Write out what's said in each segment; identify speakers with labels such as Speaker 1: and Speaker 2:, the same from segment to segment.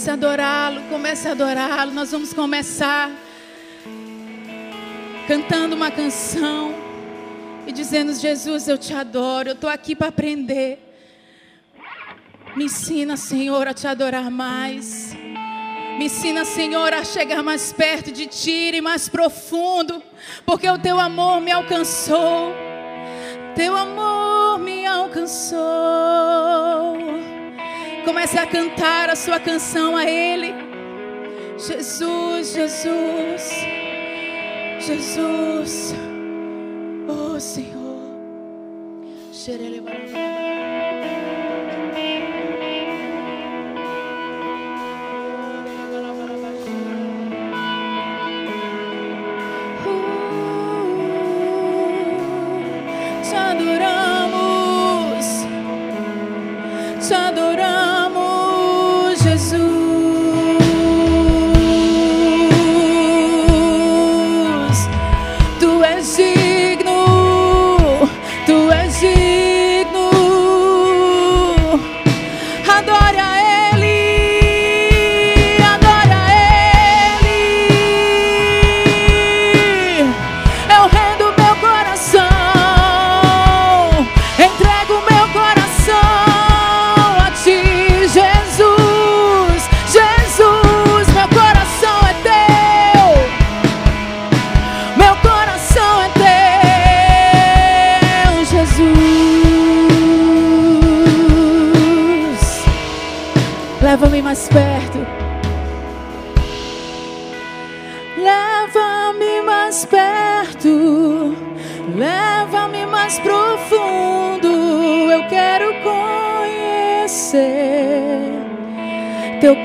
Speaker 1: Comece a adorá-lo, comece a adorá-lo. Nós vamos começar cantando uma canção e dizendo: Jesus, eu te adoro, eu estou aqui para aprender. Me ensina, Senhor, a te adorar mais. Me ensina, Senhor, a chegar mais perto de Ti e mais profundo, porque o Teu amor me alcançou. Teu amor me
Speaker 2: alcançou. Comece a cantar a sua canção a Ele. Jesus, Jesus, Jesus, oh Senhor.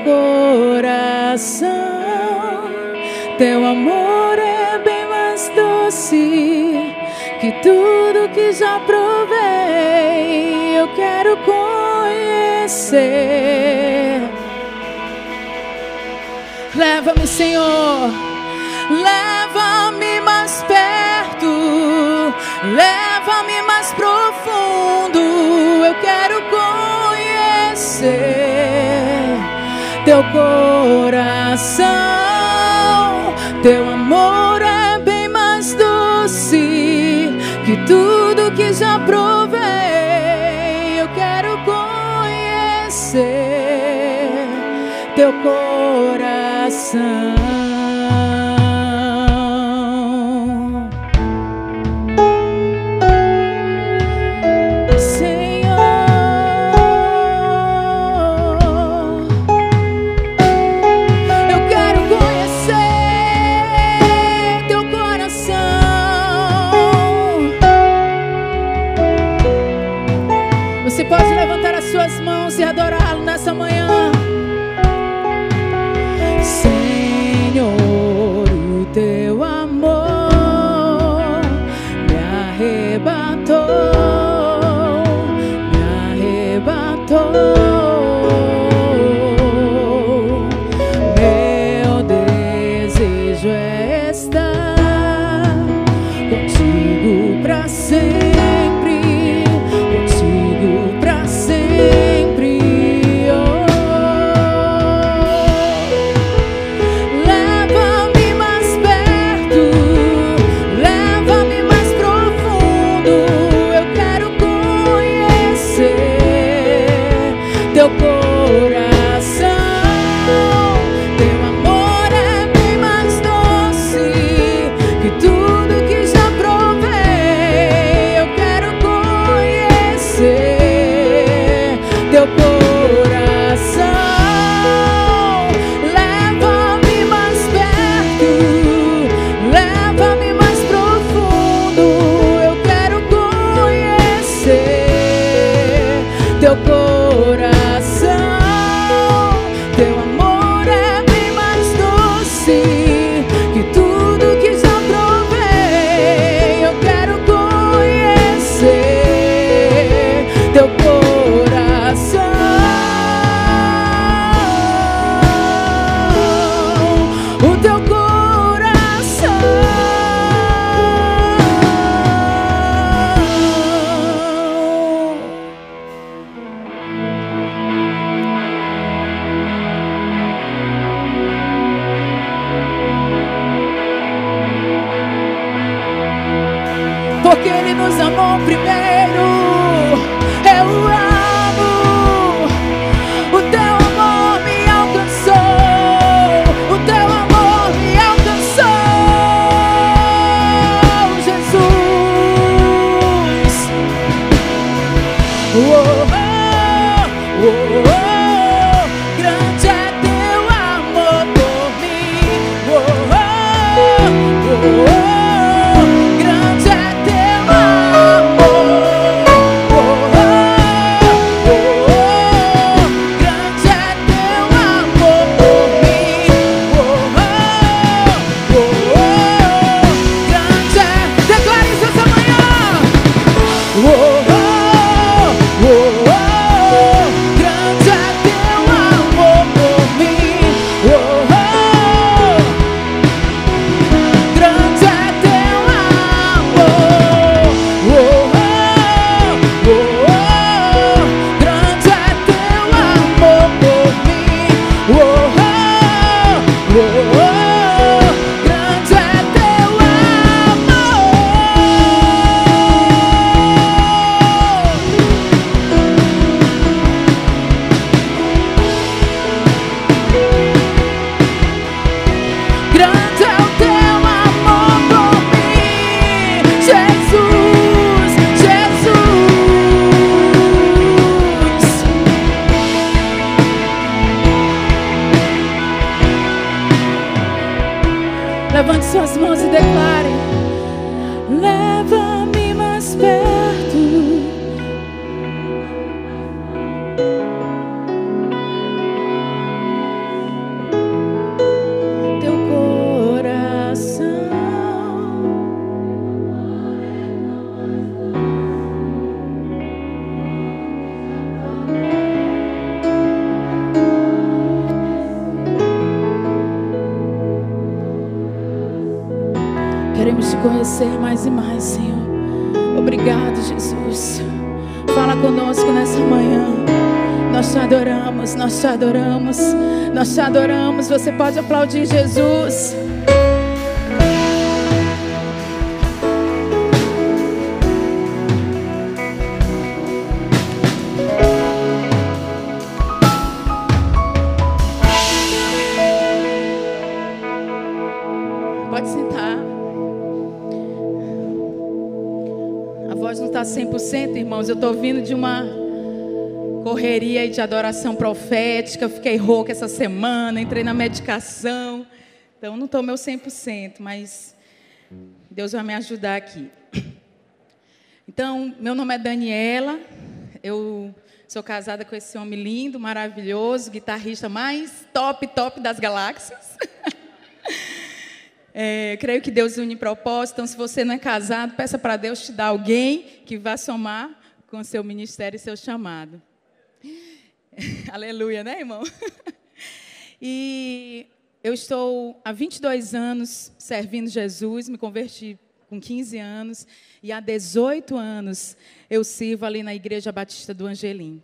Speaker 2: coração. Teu amor é bem mais doce que tudo que já provei. Eu quero conhecer. Leva-me, Senhor, leva-me mais perto, leva-me mais profundo coração. Teu amor é bem mais doce que tudo que já provei. Eu quero conhecer teu coração.
Speaker 3: whoa, whoa.
Speaker 2: você pode aplaudir.
Speaker 1: de adoração profética, fiquei rouca essa semana, entrei na medicação. Então não estou meu 100%, mas Deus vai me ajudar aqui. Então, meu nome é Daniela, eu sou casada com esse homem lindo, maravilhoso, guitarrista mais top, top das galáxias. É, creio que Deus une propósito, então se você não é casado, peça para Deus te dar alguém que vá somar com o seu ministério e seu chamado. Aleluia, né, irmão? e eu estou há 22 anos servindo Jesus, me converti com 15 anos e há 18 anos eu sirvo ali na Igreja Batista do Angelim.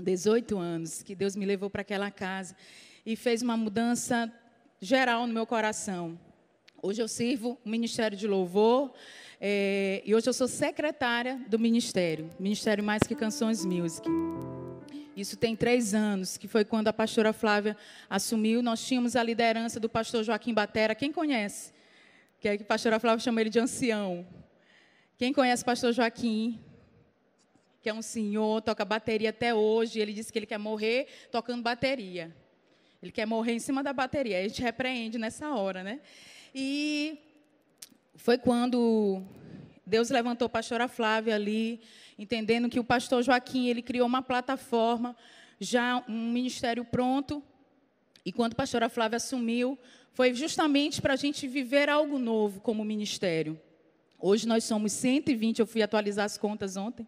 Speaker 1: 18 anos que Deus me levou para aquela casa e fez uma mudança geral no meu coração. Hoje eu sirvo o Ministério de Louvor é, e hoje eu sou secretária do Ministério, Ministério Mais Que Canções Music. Isso tem três anos, que foi quando a pastora Flávia assumiu. Nós tínhamos a liderança do pastor Joaquim Batera. Quem conhece? Que é que a pastora Flávia chama ele de ancião. Quem conhece o pastor Joaquim? Que é um senhor, toca bateria até hoje. Ele disse que ele quer morrer tocando bateria. Ele quer morrer em cima da bateria. A gente repreende nessa hora, né? E foi quando Deus levantou a pastora Flávia ali entendendo que o pastor Joaquim ele criou uma plataforma, já um ministério pronto. E quando a pastora Flávia assumiu, foi justamente para a gente viver algo novo como ministério. Hoje nós somos 120, eu fui atualizar as contas ontem.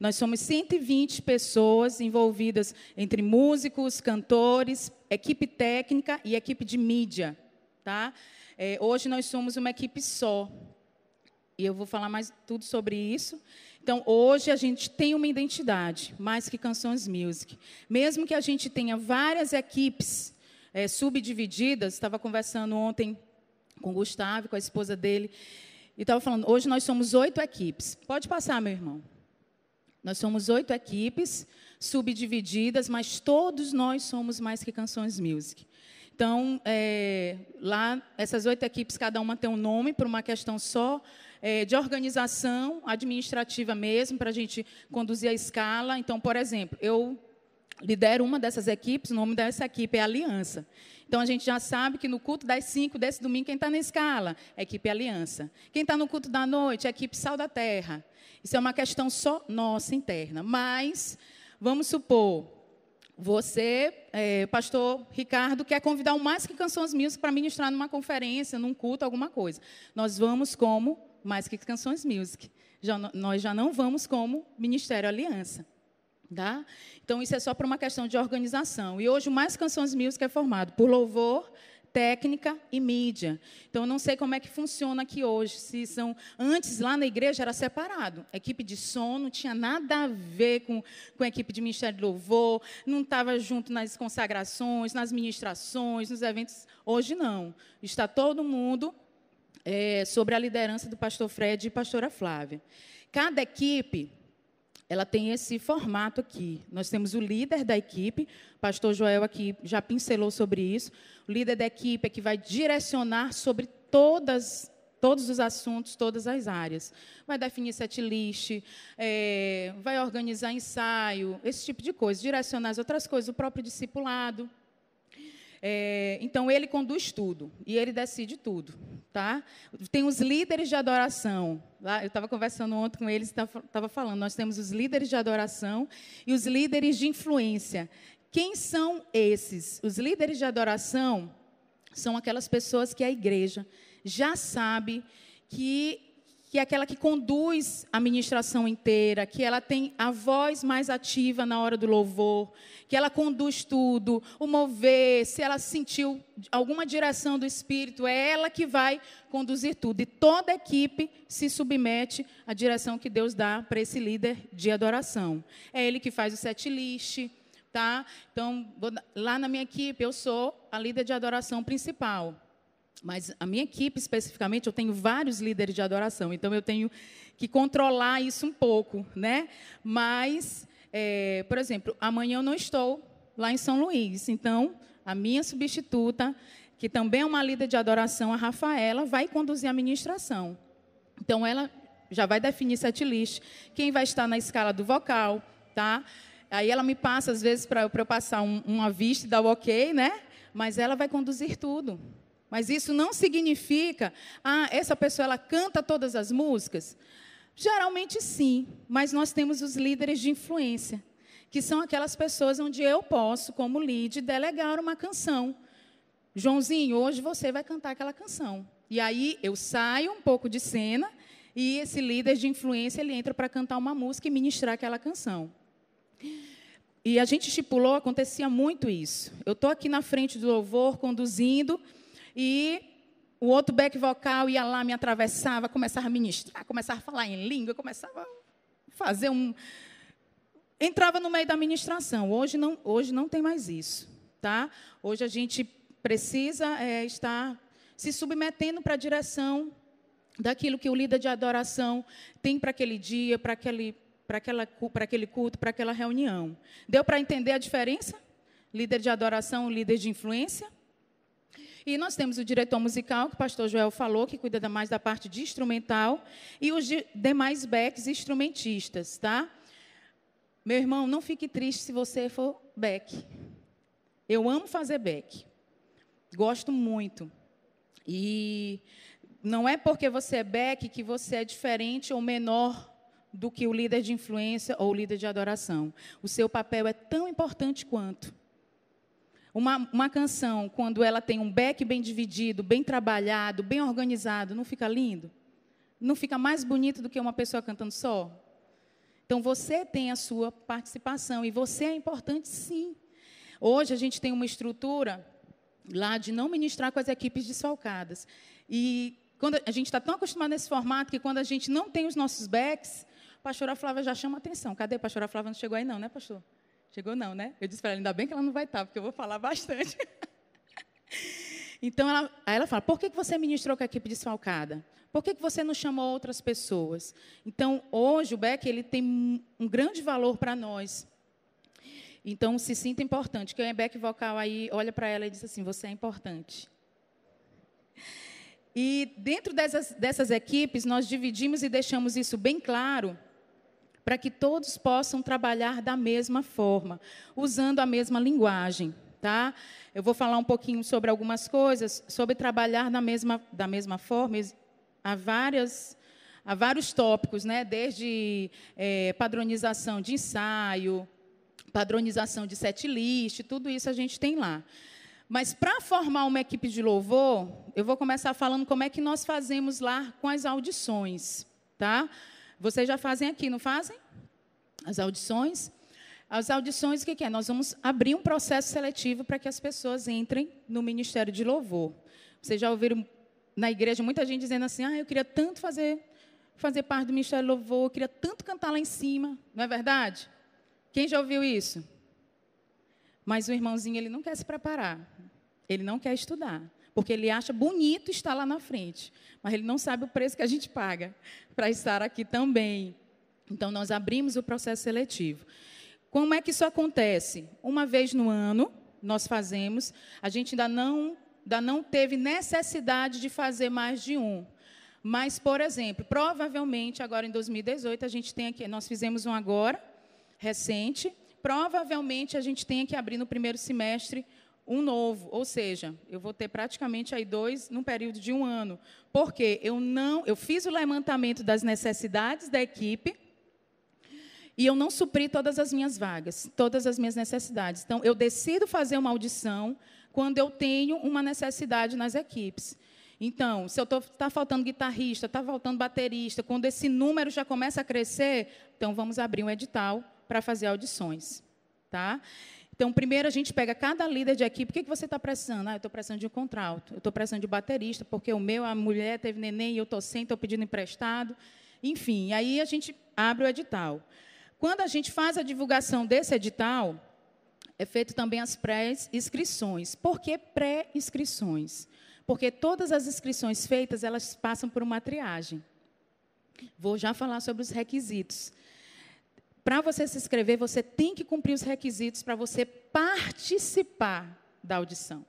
Speaker 1: Nós somos 120 pessoas envolvidas entre músicos, cantores, equipe técnica e equipe de mídia. Tá? É, hoje nós somos uma equipe só. E eu vou falar mais tudo sobre isso. Então, hoje a gente tem uma identidade, mais que Canções Music. Mesmo que a gente tenha várias equipes é, subdivididas, estava conversando ontem com o Gustavo, com a esposa dele, e estava falando, hoje nós somos oito equipes. Pode passar, meu irmão. Nós somos oito equipes subdivididas, mas todos nós somos mais que Canções Music. Então, é, lá, essas oito equipes, cada uma tem um nome, por uma questão só é, de organização administrativa mesmo, para a gente conduzir a escala. Então, por exemplo, eu lidero uma dessas equipes, o nome dessa equipe é Aliança. Então, a gente já sabe que no culto das cinco, desse domingo, quem está na escala? É equipe Aliança. Quem está no culto da noite? É equipe Sal da Terra. Isso é uma questão só nossa, interna. Mas, vamos supor, você, é, pastor Ricardo, quer convidar o Mais Que Canções Music para ministrar numa conferência, num culto, alguma coisa. Nós vamos como mais que Canções Music. Já, nós já não vamos como Ministério Aliança. Tá? Então, isso é só para uma questão de organização. E hoje, Mais Canções Music é formado por louvor, técnica e mídia. Então, eu não sei como é que funciona aqui hoje. Se são antes lá na igreja era separado. equipe de som não tinha nada a ver com, com a equipe de ministério de louvor, não estava junto nas consagrações, nas ministrações, nos eventos. Hoje não. Está todo mundo é, sobre a liderança do pastor Fred e pastora Flávia. Cada equipe ela tem esse formato aqui. Nós temos o líder da equipe, pastor Joel aqui já pincelou sobre isso. O líder da equipe é que vai direcionar sobre todas todos os assuntos, todas as áreas. Vai definir setlist, é, vai organizar ensaio, esse tipo de coisa, direcionar as outras coisas, o próprio discipulado. É, então ele conduz tudo e ele decide tudo, tá? Tem os líderes de adoração. Lá, eu estava conversando ontem com eles, estava falando. Nós temos os líderes de adoração e os líderes de influência. Quem são esses? Os líderes de adoração são aquelas pessoas que a igreja já sabe que que é aquela que conduz a ministração inteira, que ela tem a voz mais ativa na hora do louvor, que ela conduz tudo, o mover, se ela sentiu alguma direção do Espírito, é ela que vai conduzir tudo. E toda a equipe se submete à direção que Deus dá para esse líder de adoração. É ele que faz o set list, tá? Então, lá na minha equipe, eu sou a líder de adoração principal. Mas a minha equipe, especificamente, eu tenho vários líderes de adoração, então eu tenho que controlar isso um pouco, né? Mas, é, por exemplo, amanhã eu não estou lá em São Luís, então a minha substituta, que também é uma líder de adoração, a Rafaela, vai conduzir a ministração. Então ela já vai definir sete list, quem vai estar na escala do vocal, tá? Aí ela me passa, às vezes, para eu passar um, uma vista e dar o ok, né? Mas ela vai conduzir tudo. Mas isso não significa, ah, essa pessoa ela canta todas as músicas? Geralmente sim, mas nós temos os líderes de influência, que são aquelas pessoas onde eu posso, como lead, delegar uma canção. Joãozinho, hoje você vai cantar aquela canção. E aí eu saio um pouco de cena e esse líder de influência ele entra para cantar uma música e ministrar aquela canção. E a gente estipulou, acontecia muito isso. Eu estou aqui na frente do louvor, conduzindo, e o outro back vocal ia lá, me atravessava, começava a ministrar, começava a falar em língua, começava a fazer um. Entrava no meio da ministração. Hoje não, hoje não tem mais isso. tá? Hoje a gente precisa é, estar se submetendo para a direção daquilo que o líder de adoração tem para aquele dia, para aquele, para aquela, para aquele culto, para aquela reunião. Deu para entender a diferença? Líder de adoração, líder de influência? E nós temos o diretor musical, que o pastor Joel falou, que cuida mais da parte de instrumental, e os demais backs instrumentistas, tá? Meu irmão, não fique triste se você for back. Eu amo fazer back. Gosto muito. E não é porque você é back que você é diferente ou menor do que o líder de influência ou o líder de adoração. O seu papel é tão importante quanto. Uma, uma canção, quando ela tem um beck bem dividido, bem trabalhado, bem organizado, não fica lindo? Não fica mais bonito do que uma pessoa cantando só? Então você tem a sua participação e você é importante sim. Hoje a gente tem uma estrutura lá de não ministrar com as equipes desfalcadas. E quando a gente está tão acostumado nesse formato que quando a gente não tem os nossos backs, a pastora Flávia já chama atenção. Cadê a pastora Flávia? Não chegou aí não, né, pastor? Chegou não, né? Eu disse para ela, ainda bem que ela não vai estar, tá, porque eu vou falar bastante. então, ela, aí ela fala, por que você ministrou com a equipe desfalcada? Por que você não chamou outras pessoas? Então, hoje o Beck ele tem um grande valor para nós. Então, se sinta importante. Que o Beck vocal aí olha para ela e diz assim, você é importante. E dentro dessas, dessas equipes, nós dividimos e deixamos isso bem claro para que todos possam trabalhar da mesma forma, usando a mesma linguagem. Tá? Eu vou falar um pouquinho sobre algumas coisas, sobre trabalhar na mesma, da mesma forma. Há, várias, há vários tópicos, né? desde é, padronização de ensaio, padronização de setlist, tudo isso a gente tem lá. Mas para formar uma equipe de louvor, eu vou começar falando como é que nós fazemos lá com as audições. Tá? Vocês já fazem aqui, não fazem? As audições. As audições, o que, é? Nós vamos abrir um processo seletivo para que as pessoas entrem no Ministério de Louvor. Vocês já ouviram na igreja muita gente dizendo assim: ah, eu queria tanto fazer, fazer parte do Ministério de Louvor, eu queria tanto cantar lá em cima. Não é verdade? Quem já ouviu isso? Mas o irmãozinho, ele não quer se preparar, ele não quer estudar porque ele acha bonito estar lá na frente, mas ele não sabe o preço que a gente paga para estar aqui também. Então, nós abrimos o processo seletivo. Como é que isso acontece? Uma vez no ano, nós fazemos, a gente ainda não, ainda não teve necessidade de fazer mais de um. Mas, por exemplo, provavelmente agora em 2018, a gente tem aqui, nós fizemos um agora, recente, provavelmente a gente tenha que abrir no primeiro semestre um novo, ou seja, eu vou ter praticamente aí dois num período de um ano, porque eu não, eu fiz o levantamento das necessidades da equipe e eu não supri todas as minhas vagas, todas as minhas necessidades. Então, eu decido fazer uma audição quando eu tenho uma necessidade nas equipes. Então, se eu está faltando guitarrista, está faltando baterista, quando esse número já começa a crescer, então vamos abrir um edital para fazer audições, tá? Então, primeiro a gente pega cada líder de equipe. O que, que você está precisando? Ah, eu estou precisando de um contralto. Eu estou precisando de um baterista, porque o meu, a mulher teve neném e eu estou sem, estou pedindo emprestado. Enfim, aí a gente abre o edital. Quando a gente faz a divulgação desse edital, é feito também as pré-inscrições. Por que pré-inscrições? Porque todas as inscrições feitas, elas passam por uma triagem. Vou já falar sobre os requisitos para você se inscrever, você tem que cumprir os requisitos para você participar da audição.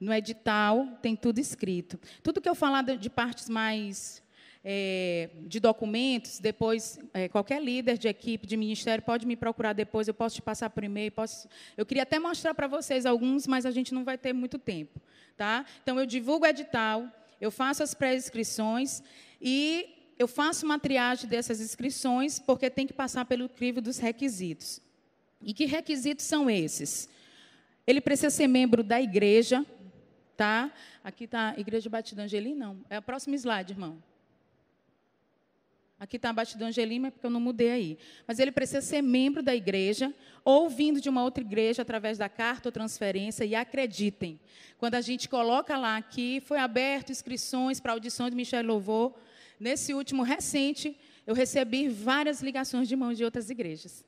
Speaker 1: No edital tem tudo escrito. Tudo que eu falar de partes mais é, de documentos, depois é, qualquer líder de equipe, de ministério, pode me procurar depois, eu posso te passar por e-mail. Posso... Eu queria até mostrar para vocês alguns, mas a gente não vai ter muito tempo. Tá? Então, eu divulgo o edital, eu faço as pré-inscrições e eu faço uma triagem dessas inscrições, porque tem que passar pelo crivo dos requisitos. E que requisitos são esses? Ele precisa ser membro da igreja, tá? Aqui está Igreja Batida Angelim, não. É o próximo slide, irmão. Aqui está Batida Angelim, mas é porque eu não mudei aí. Mas ele precisa ser membro da igreja, ou vindo de uma outra igreja através da carta ou transferência, e acreditem, quando a gente coloca lá que foi aberto inscrições para audição de Michel Louvor, Nesse último recente, eu recebi várias ligações de mãos de outras igrejas.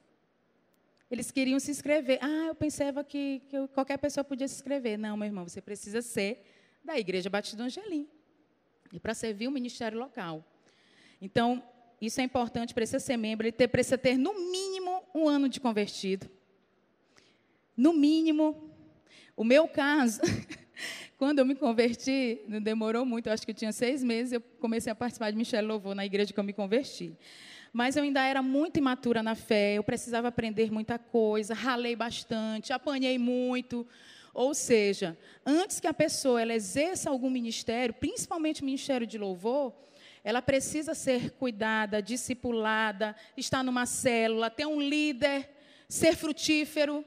Speaker 1: Eles queriam se inscrever. Ah, eu pensava que, que qualquer pessoa podia se inscrever. Não, meu irmão, você precisa ser da Igreja Batista Angelim e para servir o ministério local. Então, isso é importante para ser membro. Ele ter, precisa ter, no mínimo, um ano de convertido. No mínimo. O meu caso. Quando eu me converti, não demorou muito, acho que eu tinha seis meses, eu comecei a participar de Michelle Louvor na igreja que eu me converti. Mas eu ainda era muito imatura na fé, eu precisava aprender muita coisa, ralei bastante, apanhei muito. Ou seja, antes que a pessoa ela exerça algum ministério, principalmente ministério de louvor, ela precisa ser cuidada, discipulada, estar numa célula, ter um líder, ser frutífero.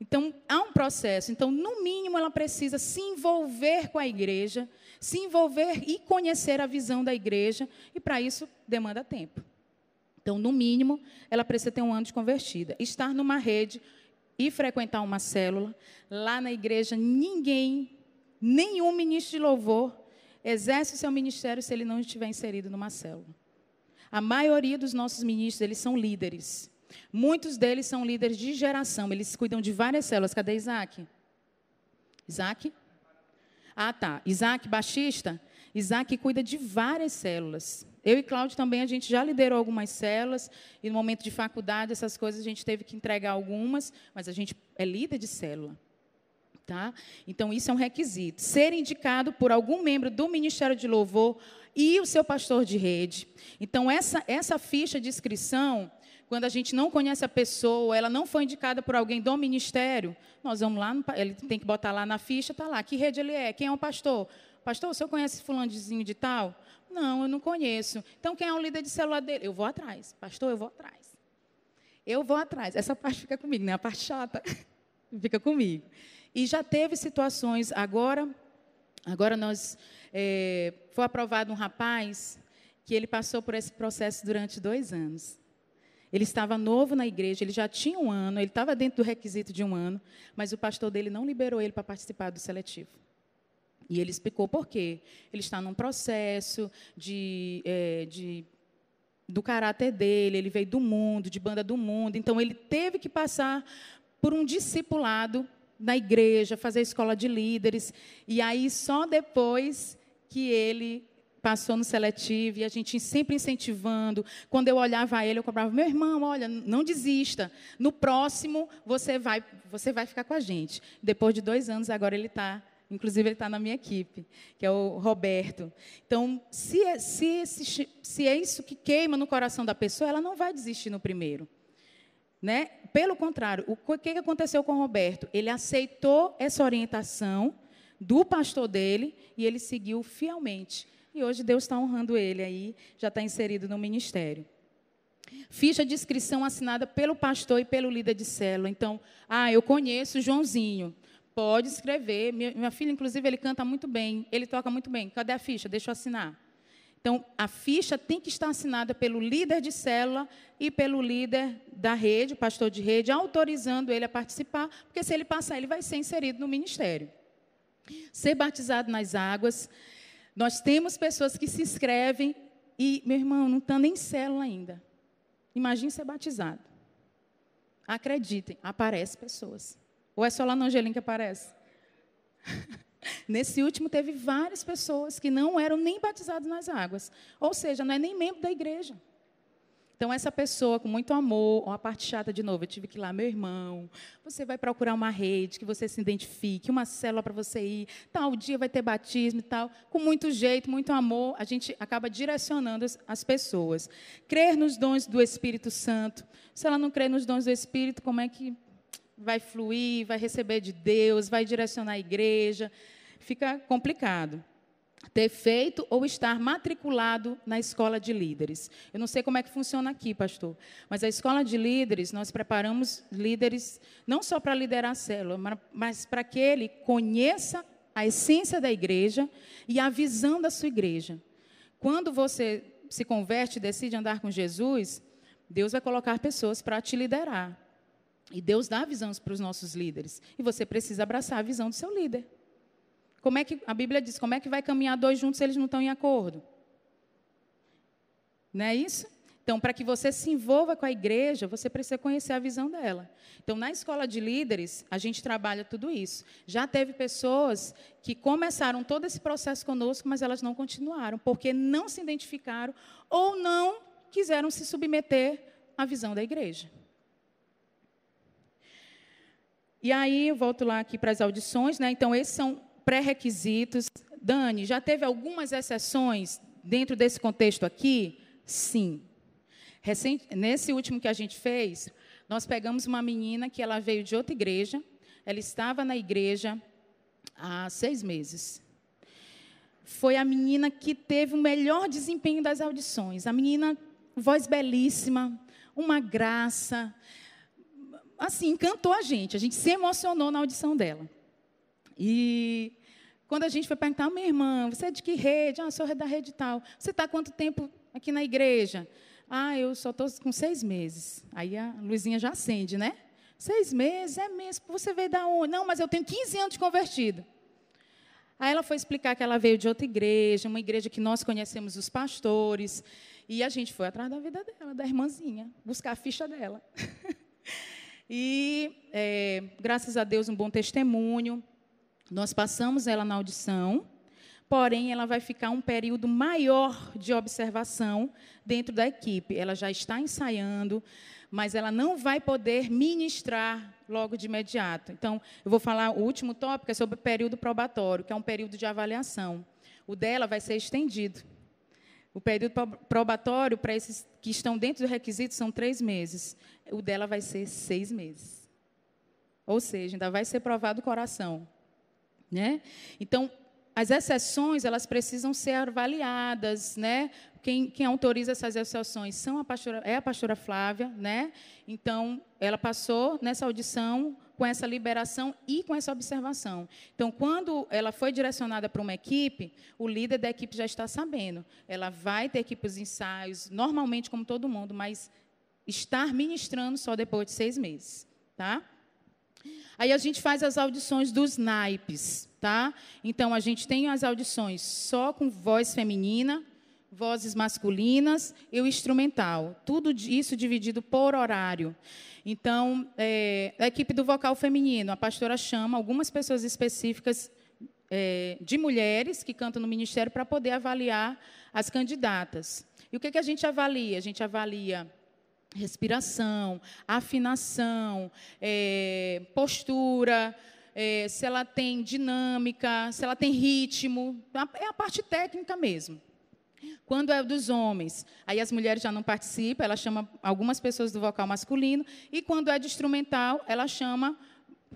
Speaker 1: Então, há um processo. Então, no mínimo, ela precisa se envolver com a igreja, se envolver e conhecer a visão da igreja, e para isso demanda tempo. Então, no mínimo, ela precisa ter um ano de convertida. Estar numa rede e frequentar uma célula. Lá na igreja, ninguém, nenhum ministro de louvor, exerce o seu ministério se ele não estiver inserido numa célula. A maioria dos nossos ministros, eles são líderes. Muitos deles são líderes de geração, eles cuidam de várias células. Cadê Isaac? Isaac? Ah, tá. Isaac Baixista? Isaac cuida de várias células. Eu e Cláudio também, a gente já liderou algumas células, e no momento de faculdade, essas coisas, a gente teve que entregar algumas, mas a gente é líder de célula. Tá? Então, isso é um requisito. Ser indicado por algum membro do Ministério de Louvor e o seu pastor de rede. Então, essa, essa ficha de inscrição, quando a gente não conhece a pessoa, ela não foi indicada por alguém do ministério, nós vamos lá, ele tem que botar lá na ficha, está lá, que rede ele é, quem é o pastor. Pastor, o senhor conhece fulandezinho de tal? Não, eu não conheço. Então, quem é o líder de celular dele? Eu vou atrás. Pastor, eu vou atrás. Eu vou atrás. Essa parte fica comigo, né? A parte chata fica comigo. E já teve situações, agora, agora nós, é, foi aprovado um rapaz que ele passou por esse processo durante dois anos. Ele estava novo na igreja, ele já tinha um ano, ele estava dentro do requisito de um ano, mas o pastor dele não liberou ele para participar do seletivo. E ele explicou por quê. Ele está num processo de, é, de do caráter dele, ele veio do mundo, de banda do mundo, então ele teve que passar por um discipulado na igreja, fazer escola de líderes, e aí só depois que ele passou no seletivo e a gente sempre incentivando. Quando eu olhava ele, eu cobrava: meu irmão, olha, não desista. No próximo você vai, você vai ficar com a gente. Depois de dois anos, agora ele está Inclusive, ele está na minha equipe, que é o Roberto. Então, se é, se, se, se é isso que queima no coração da pessoa, ela não vai desistir no primeiro. Né? Pelo contrário, o que aconteceu com o Roberto? Ele aceitou essa orientação do pastor dele e ele seguiu fielmente. E hoje Deus está honrando ele aí, já está inserido no ministério. Ficha de inscrição assinada pelo pastor e pelo líder de célula. Então, ah, eu conheço o Joãozinho. Pode escrever. Minha, filha, inclusive, ele canta muito bem, ele toca muito bem. Cadê a ficha? Deixa eu assinar. Então, a ficha tem que estar assinada pelo líder de célula e pelo líder da rede, pastor de rede, autorizando ele a participar, porque se ele passar, ele vai ser inserido no ministério. Ser batizado nas águas nós temos pessoas que se inscrevem e, meu irmão, não está nem célula ainda. Imagine ser batizado. Acreditem, aparecem pessoas. Ou é só lá na Angelim que aparece? Nesse último teve várias pessoas que não eram nem batizadas nas águas. Ou seja, não é nem membro da igreja. Então, essa pessoa, com muito amor, uma parte chata de novo, eu tive que ir lá, meu irmão, você vai procurar uma rede que você se identifique, uma célula para você ir, tal dia vai ter batismo e tal. Com muito jeito, muito amor, a gente acaba direcionando as pessoas. Crer nos dons do Espírito Santo. Se ela não crer nos dons do Espírito, como é que vai fluir, vai receber de Deus, vai direcionar a igreja? Fica complicado ter feito ou estar matriculado na escola de líderes. Eu não sei como é que funciona aqui, pastor, mas a escola de líderes, nós preparamos líderes não só para liderar a célula, mas para que ele conheça a essência da igreja e a visão da sua igreja. Quando você se converte e decide andar com Jesus, Deus vai colocar pessoas para te liderar. E Deus dá visão para os nossos líderes. E você precisa abraçar a visão do seu líder. Como é que a Bíblia diz? Como é que vai caminhar dois juntos se eles não estão em acordo? Não é isso? Então, para que você se envolva com a igreja, você precisa conhecer a visão dela. Então, na escola de líderes, a gente trabalha tudo isso. Já teve pessoas que começaram todo esse processo conosco, mas elas não continuaram, porque não se identificaram ou não quiseram se submeter à visão da igreja. E aí, eu volto lá aqui para as audições, né? Então, esses são pré-requisitos. Dani, já teve algumas exceções dentro desse contexto aqui? Sim. Nesse último que a gente fez, nós pegamos uma menina que ela veio de outra igreja, ela estava na igreja há seis meses. Foi a menina que teve o melhor desempenho das audições. A menina, voz belíssima, uma graça. Assim, encantou a gente. A gente se emocionou na audição dela. E quando a gente foi perguntar, ah, minha irmã, você é de que rede? Ah, sou da rede tal. Você está quanto tempo aqui na igreja? Ah, eu só estou com seis meses. Aí a luzinha já acende, né? Seis meses, é mesmo. Você veio da onde? Não, mas eu tenho 15 anos de convertida. Aí ela foi explicar que ela veio de outra igreja, uma igreja que nós conhecemos os pastores. E a gente foi atrás da vida dela, da irmãzinha, buscar a ficha dela. e, é, graças a Deus, um bom testemunho. Nós passamos ela na audição, porém ela vai ficar um período maior de observação dentro da equipe. Ela já está ensaiando, mas ela não vai poder ministrar logo de imediato. Então, eu vou falar o último tópico é sobre o período probatório, que é um período de avaliação. O dela vai ser estendido. O período probatório para esses que estão dentro do requisito são três meses. O dela vai ser seis meses. Ou seja, ainda vai ser provado o coração. Né? Então, as exceções elas precisam ser avaliadas, né? Quem, quem autoriza essas exceções são a pastora, é a pastora Flávia, né? Então, ela passou nessa audição com essa liberação e com essa observação. Então, quando ela foi direcionada para uma equipe, o líder da equipe já está sabendo. Ela vai ter que ir para os ensaios, normalmente como todo mundo, mas estar ministrando só depois de seis meses, tá? Aí a gente faz as audições dos naipes, tá? Então a gente tem as audições só com voz feminina, vozes masculinas e o instrumental. Tudo isso dividido por horário. Então, é, a equipe do vocal feminino, a pastora chama algumas pessoas específicas é, de mulheres que cantam no ministério para poder avaliar as candidatas. E o que, que a gente avalia? A gente avalia respiração, afinação, é, postura, é, se ela tem dinâmica, se ela tem ritmo, é a parte técnica mesmo. Quando é dos homens, aí as mulheres já não participam, ela chama algumas pessoas do vocal masculino, e quando é de instrumental, ela chama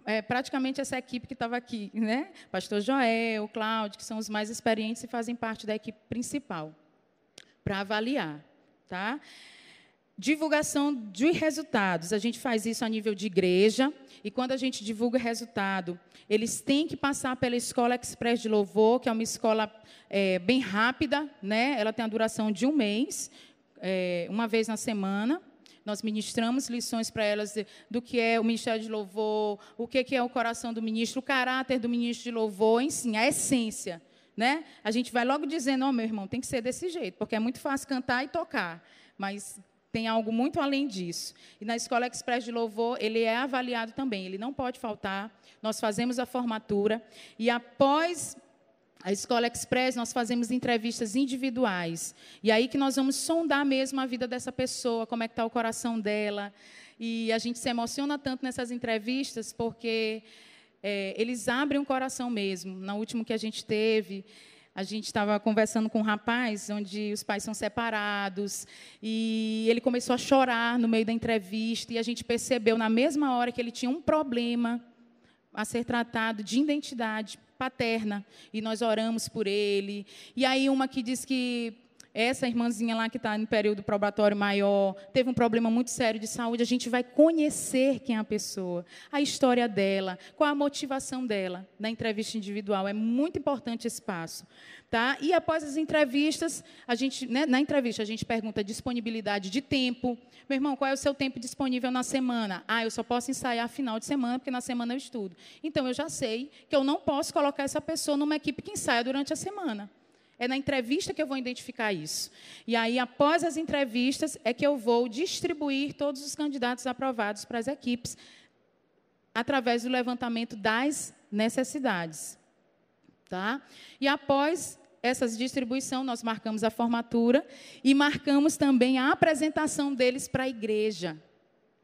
Speaker 1: é, praticamente essa equipe que estava aqui, né? Pastor Joel, Cláudio, que são os mais experientes e fazem parte da equipe principal, para avaliar, tá? Divulgação de resultados. A gente faz isso a nível de igreja. E quando a gente divulga resultado, eles têm que passar pela Escola Express de Louvor, que é uma escola é, bem rápida, né? ela tem a duração de um mês, é, uma vez na semana. Nós ministramos lições para elas do que é o ministério de louvor, o que é o coração do ministro, o caráter do ministro de louvor, enfim, a essência. Né? A gente vai logo dizendo, oh, meu irmão, tem que ser desse jeito, porque é muito fácil cantar e tocar. Mas tem algo muito além disso. E na Escola Express de Louvor, ele é avaliado também, ele não pode faltar. Nós fazemos a formatura e após a Escola Express, nós fazemos entrevistas individuais. E aí que nós vamos sondar mesmo a vida dessa pessoa, como é que está o coração dela. E a gente se emociona tanto nessas entrevistas, porque é, eles abrem o coração mesmo. Na última que a gente teve, a gente estava conversando com um rapaz onde os pais são separados e ele começou a chorar no meio da entrevista e a gente percebeu na mesma hora que ele tinha um problema a ser tratado de identidade paterna e nós oramos por ele. E aí uma que diz que essa irmãzinha lá que está em período probatório maior, teve um problema muito sério de saúde, a gente vai conhecer quem é a pessoa, a história dela, qual a motivação dela na entrevista individual. É muito importante esse passo. Tá? E após as entrevistas, a gente, né, na entrevista, a gente pergunta disponibilidade de tempo. Meu irmão, qual é o seu tempo disponível na semana? Ah, eu só posso ensaiar final de semana, porque na semana eu estudo. Então, eu já sei que eu não posso colocar essa pessoa numa equipe que ensaia durante a semana. É na entrevista que eu vou identificar isso. E aí, após as entrevistas, é que eu vou distribuir todos os candidatos aprovados para as equipes, através do levantamento das necessidades. Tá? E após essa distribuição, nós marcamos a formatura e marcamos também a apresentação deles para a igreja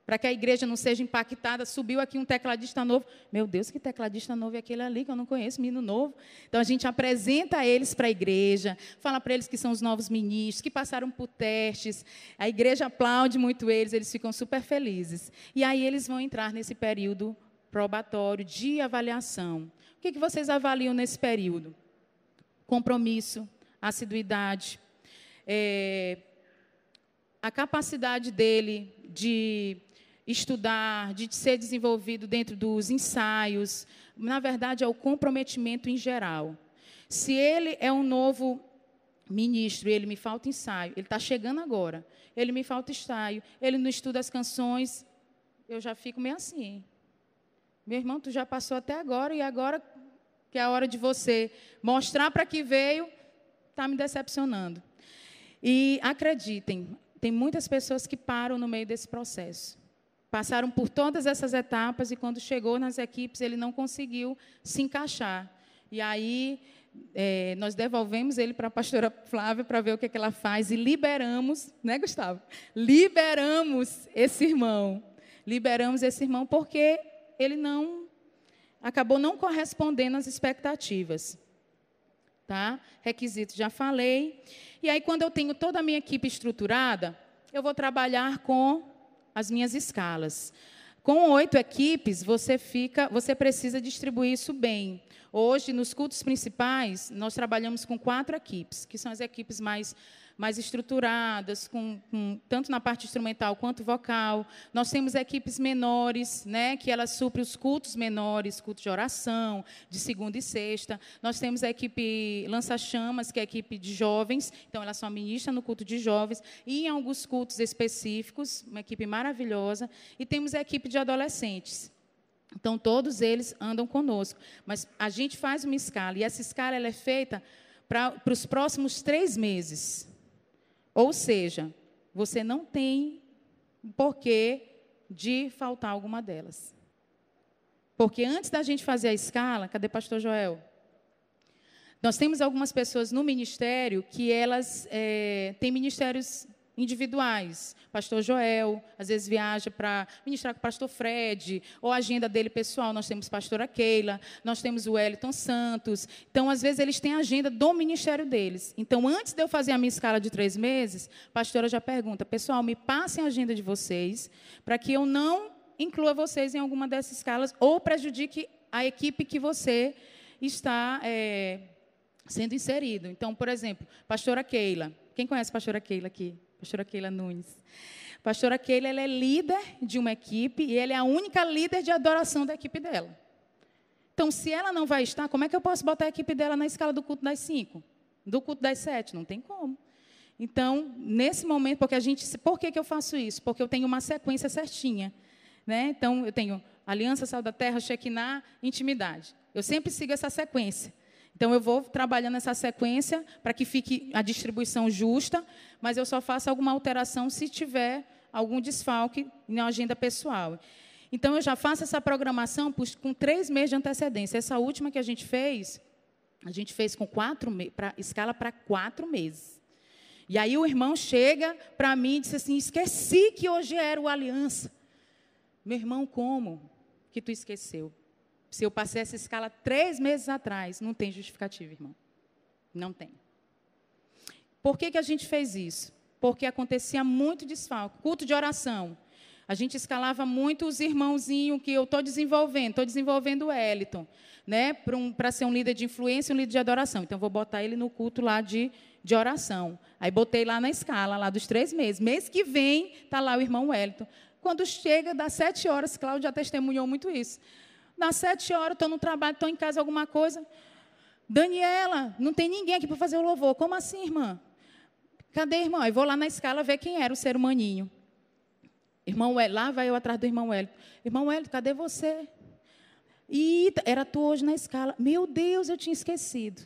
Speaker 1: para que a igreja não seja impactada, subiu aqui um tecladista novo. Meu Deus, que tecladista novo é aquele ali que eu não conheço, menino novo. Então a gente apresenta eles para a igreja, fala para eles que são os novos ministros, que passaram por testes. A igreja aplaude muito eles, eles ficam super felizes. E aí eles vão entrar nesse período probatório de avaliação. O que, que vocês avaliam nesse período? Compromisso, assiduidade, é, a capacidade dele de estudar, de ser desenvolvido dentro dos ensaios, na verdade, é o comprometimento em geral. Se ele é um novo ministro, ele me falta ensaio, ele está chegando agora, ele me falta ensaio, ele não estuda as canções, eu já fico meio assim. Meu irmão, tu já passou até agora e agora que é a hora de você mostrar para que veio, está me decepcionando. E acreditem, tem muitas pessoas que param no meio desse processo. Passaram por todas essas etapas e quando chegou nas equipes ele não conseguiu se encaixar. E aí é, nós devolvemos ele para a pastora Flávia para ver o que, é que ela faz e liberamos, né, Gustavo? Liberamos esse irmão. Liberamos esse irmão porque ele não acabou não correspondendo às expectativas. Tá? Requisitos já falei. E aí quando eu tenho toda a minha equipe estruturada, eu vou trabalhar com as minhas escalas. Com oito equipes, você fica, você precisa distribuir isso bem. Hoje, nos cultos principais, nós trabalhamos com quatro equipes, que são as equipes mais mais estruturadas, com, com, tanto na parte instrumental quanto vocal. Nós temos equipes menores, né, que elas suprem os cultos menores, culto de oração, de segunda e sexta. Nós temos a equipe Lança-Chamas, que é a equipe de jovens, então ela só ministra no culto de jovens, e em alguns cultos específicos, uma equipe maravilhosa. E temos a equipe de adolescentes. Então, todos eles andam conosco. Mas a gente faz uma escala, e essa escala ela é feita para os próximos três meses. Ou seja, você não tem porquê de faltar alguma delas. Porque antes da gente fazer a escala, cadê pastor Joel? Nós temos algumas pessoas no ministério que elas é, têm ministérios individuais. Pastor Joel, às vezes viaja para ministrar com o pastor Fred, ou a agenda dele pessoal, nós temos pastora Keila, nós temos o Wellington Santos. Então, às vezes, eles têm a agenda do ministério deles. Então, antes de eu fazer a minha escala de três meses, a pastora já pergunta, pessoal, me passem a agenda de vocês, para que eu não inclua vocês em alguma dessas escalas, ou prejudique a equipe que você está... É, sendo inserido. Então, por exemplo, pastora Keila. Quem conhece a pastora Keila aqui? pastora Keila Nunes. pastora Keila ela é líder de uma equipe e ela é a única líder de adoração da equipe dela. Então, se ela não vai estar, como é que eu posso botar a equipe dela na escala do culto das cinco? Do culto das sete? Não tem como. Então, nesse momento, porque a gente. Por que, que eu faço isso? Porque eu tenho uma sequência certinha. Né? Então, eu tenho aliança, sal da terra, Shekinah, intimidade. Eu sempre sigo essa sequência. Então, eu vou trabalhando essa sequência para que fique a distribuição justa, mas eu só faço alguma alteração se tiver algum desfalque na agenda pessoal. Então, eu já faço essa programação com três meses de antecedência. Essa última que a gente fez, a gente fez com quatro pra, escala para quatro meses. E aí o irmão chega para mim e diz assim: esqueci que hoje era o aliança. Meu irmão, como que tu esqueceu? Se eu passei essa escala três meses atrás, não tem justificativa, irmão. Não tem. Por que, que a gente fez isso? Porque acontecia muito desfalque. Culto de oração. A gente escalava muito os irmãozinhos que eu estou desenvolvendo, estou desenvolvendo o Eliton, né? Para um, ser um líder de influência, um líder de adoração. Então, vou botar ele no culto lá de, de oração. Aí botei lá na escala, lá dos três meses. Mês que vem, está lá o irmão Wellington. Quando chega, das sete horas, Cláudia já testemunhou muito isso das sete horas, estou no trabalho, estou em casa, alguma coisa. Daniela, não tem ninguém aqui para fazer o louvor. Como assim, irmã? Cadê, irmão? Eu vou lá na escala ver quem era o ser humaninho. Irmão Hélio, lá vai eu atrás do irmão Hélio. Irmão Hélio, cadê você? E era tu hoje na escala. Meu Deus, eu tinha esquecido.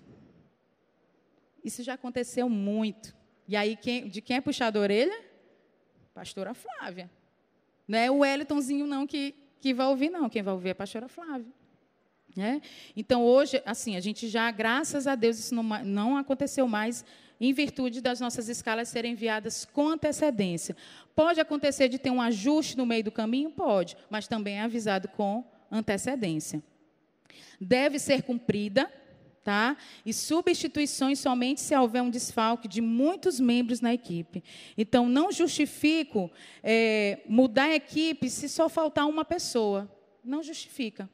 Speaker 1: Isso já aconteceu muito. E aí, quem, de quem é puxado a orelha? Pastora Flávia. Não é o Wellingtonzinho, não, que que vai ouvir, não. Quem vai ouvir é a pastora Flávia. Né? Então, hoje, assim, a gente já, graças a Deus, isso não, não aconteceu mais em virtude das nossas escalas serem enviadas com antecedência. Pode acontecer de ter um ajuste no meio do caminho? Pode, mas também é avisado com antecedência. Deve ser cumprida tá? E substituições somente se houver um desfalque de muitos membros na equipe. Então, não justifico é, mudar a equipe se só faltar uma pessoa. Não justifica.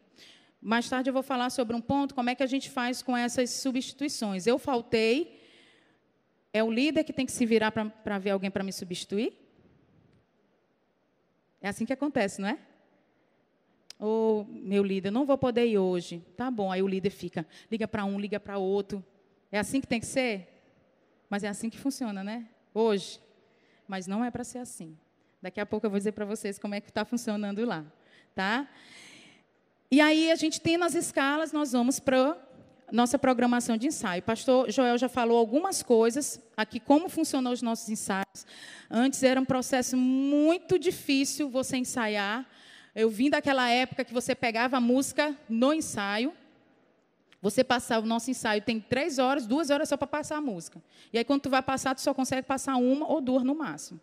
Speaker 1: Mais tarde eu vou falar sobre um ponto, como é que a gente faz com essas substituições. Eu faltei, é o líder que tem que se virar para ver alguém para me substituir? É assim que acontece, não é? Ô, oh, meu líder, não vou poder ir hoje. Tá bom. Aí o líder fica, liga para um, liga para outro. É assim que tem que ser? Mas é assim que funciona, né? Hoje. Mas não é para ser assim. Daqui a pouco eu vou dizer para vocês como é que está funcionando lá, tá? E aí a gente tem nas escalas, nós vamos para nossa programação de ensaio. Pastor Joel já falou algumas coisas aqui, como funcionou os nossos ensaios. Antes era um processo muito difícil você ensaiar eu vim daquela época que você pegava a música no ensaio, você passava o nosso ensaio, tem três horas, duas horas só para passar a música. E aí, quando tu vai passar, tu só consegue passar uma ou duas no máximo.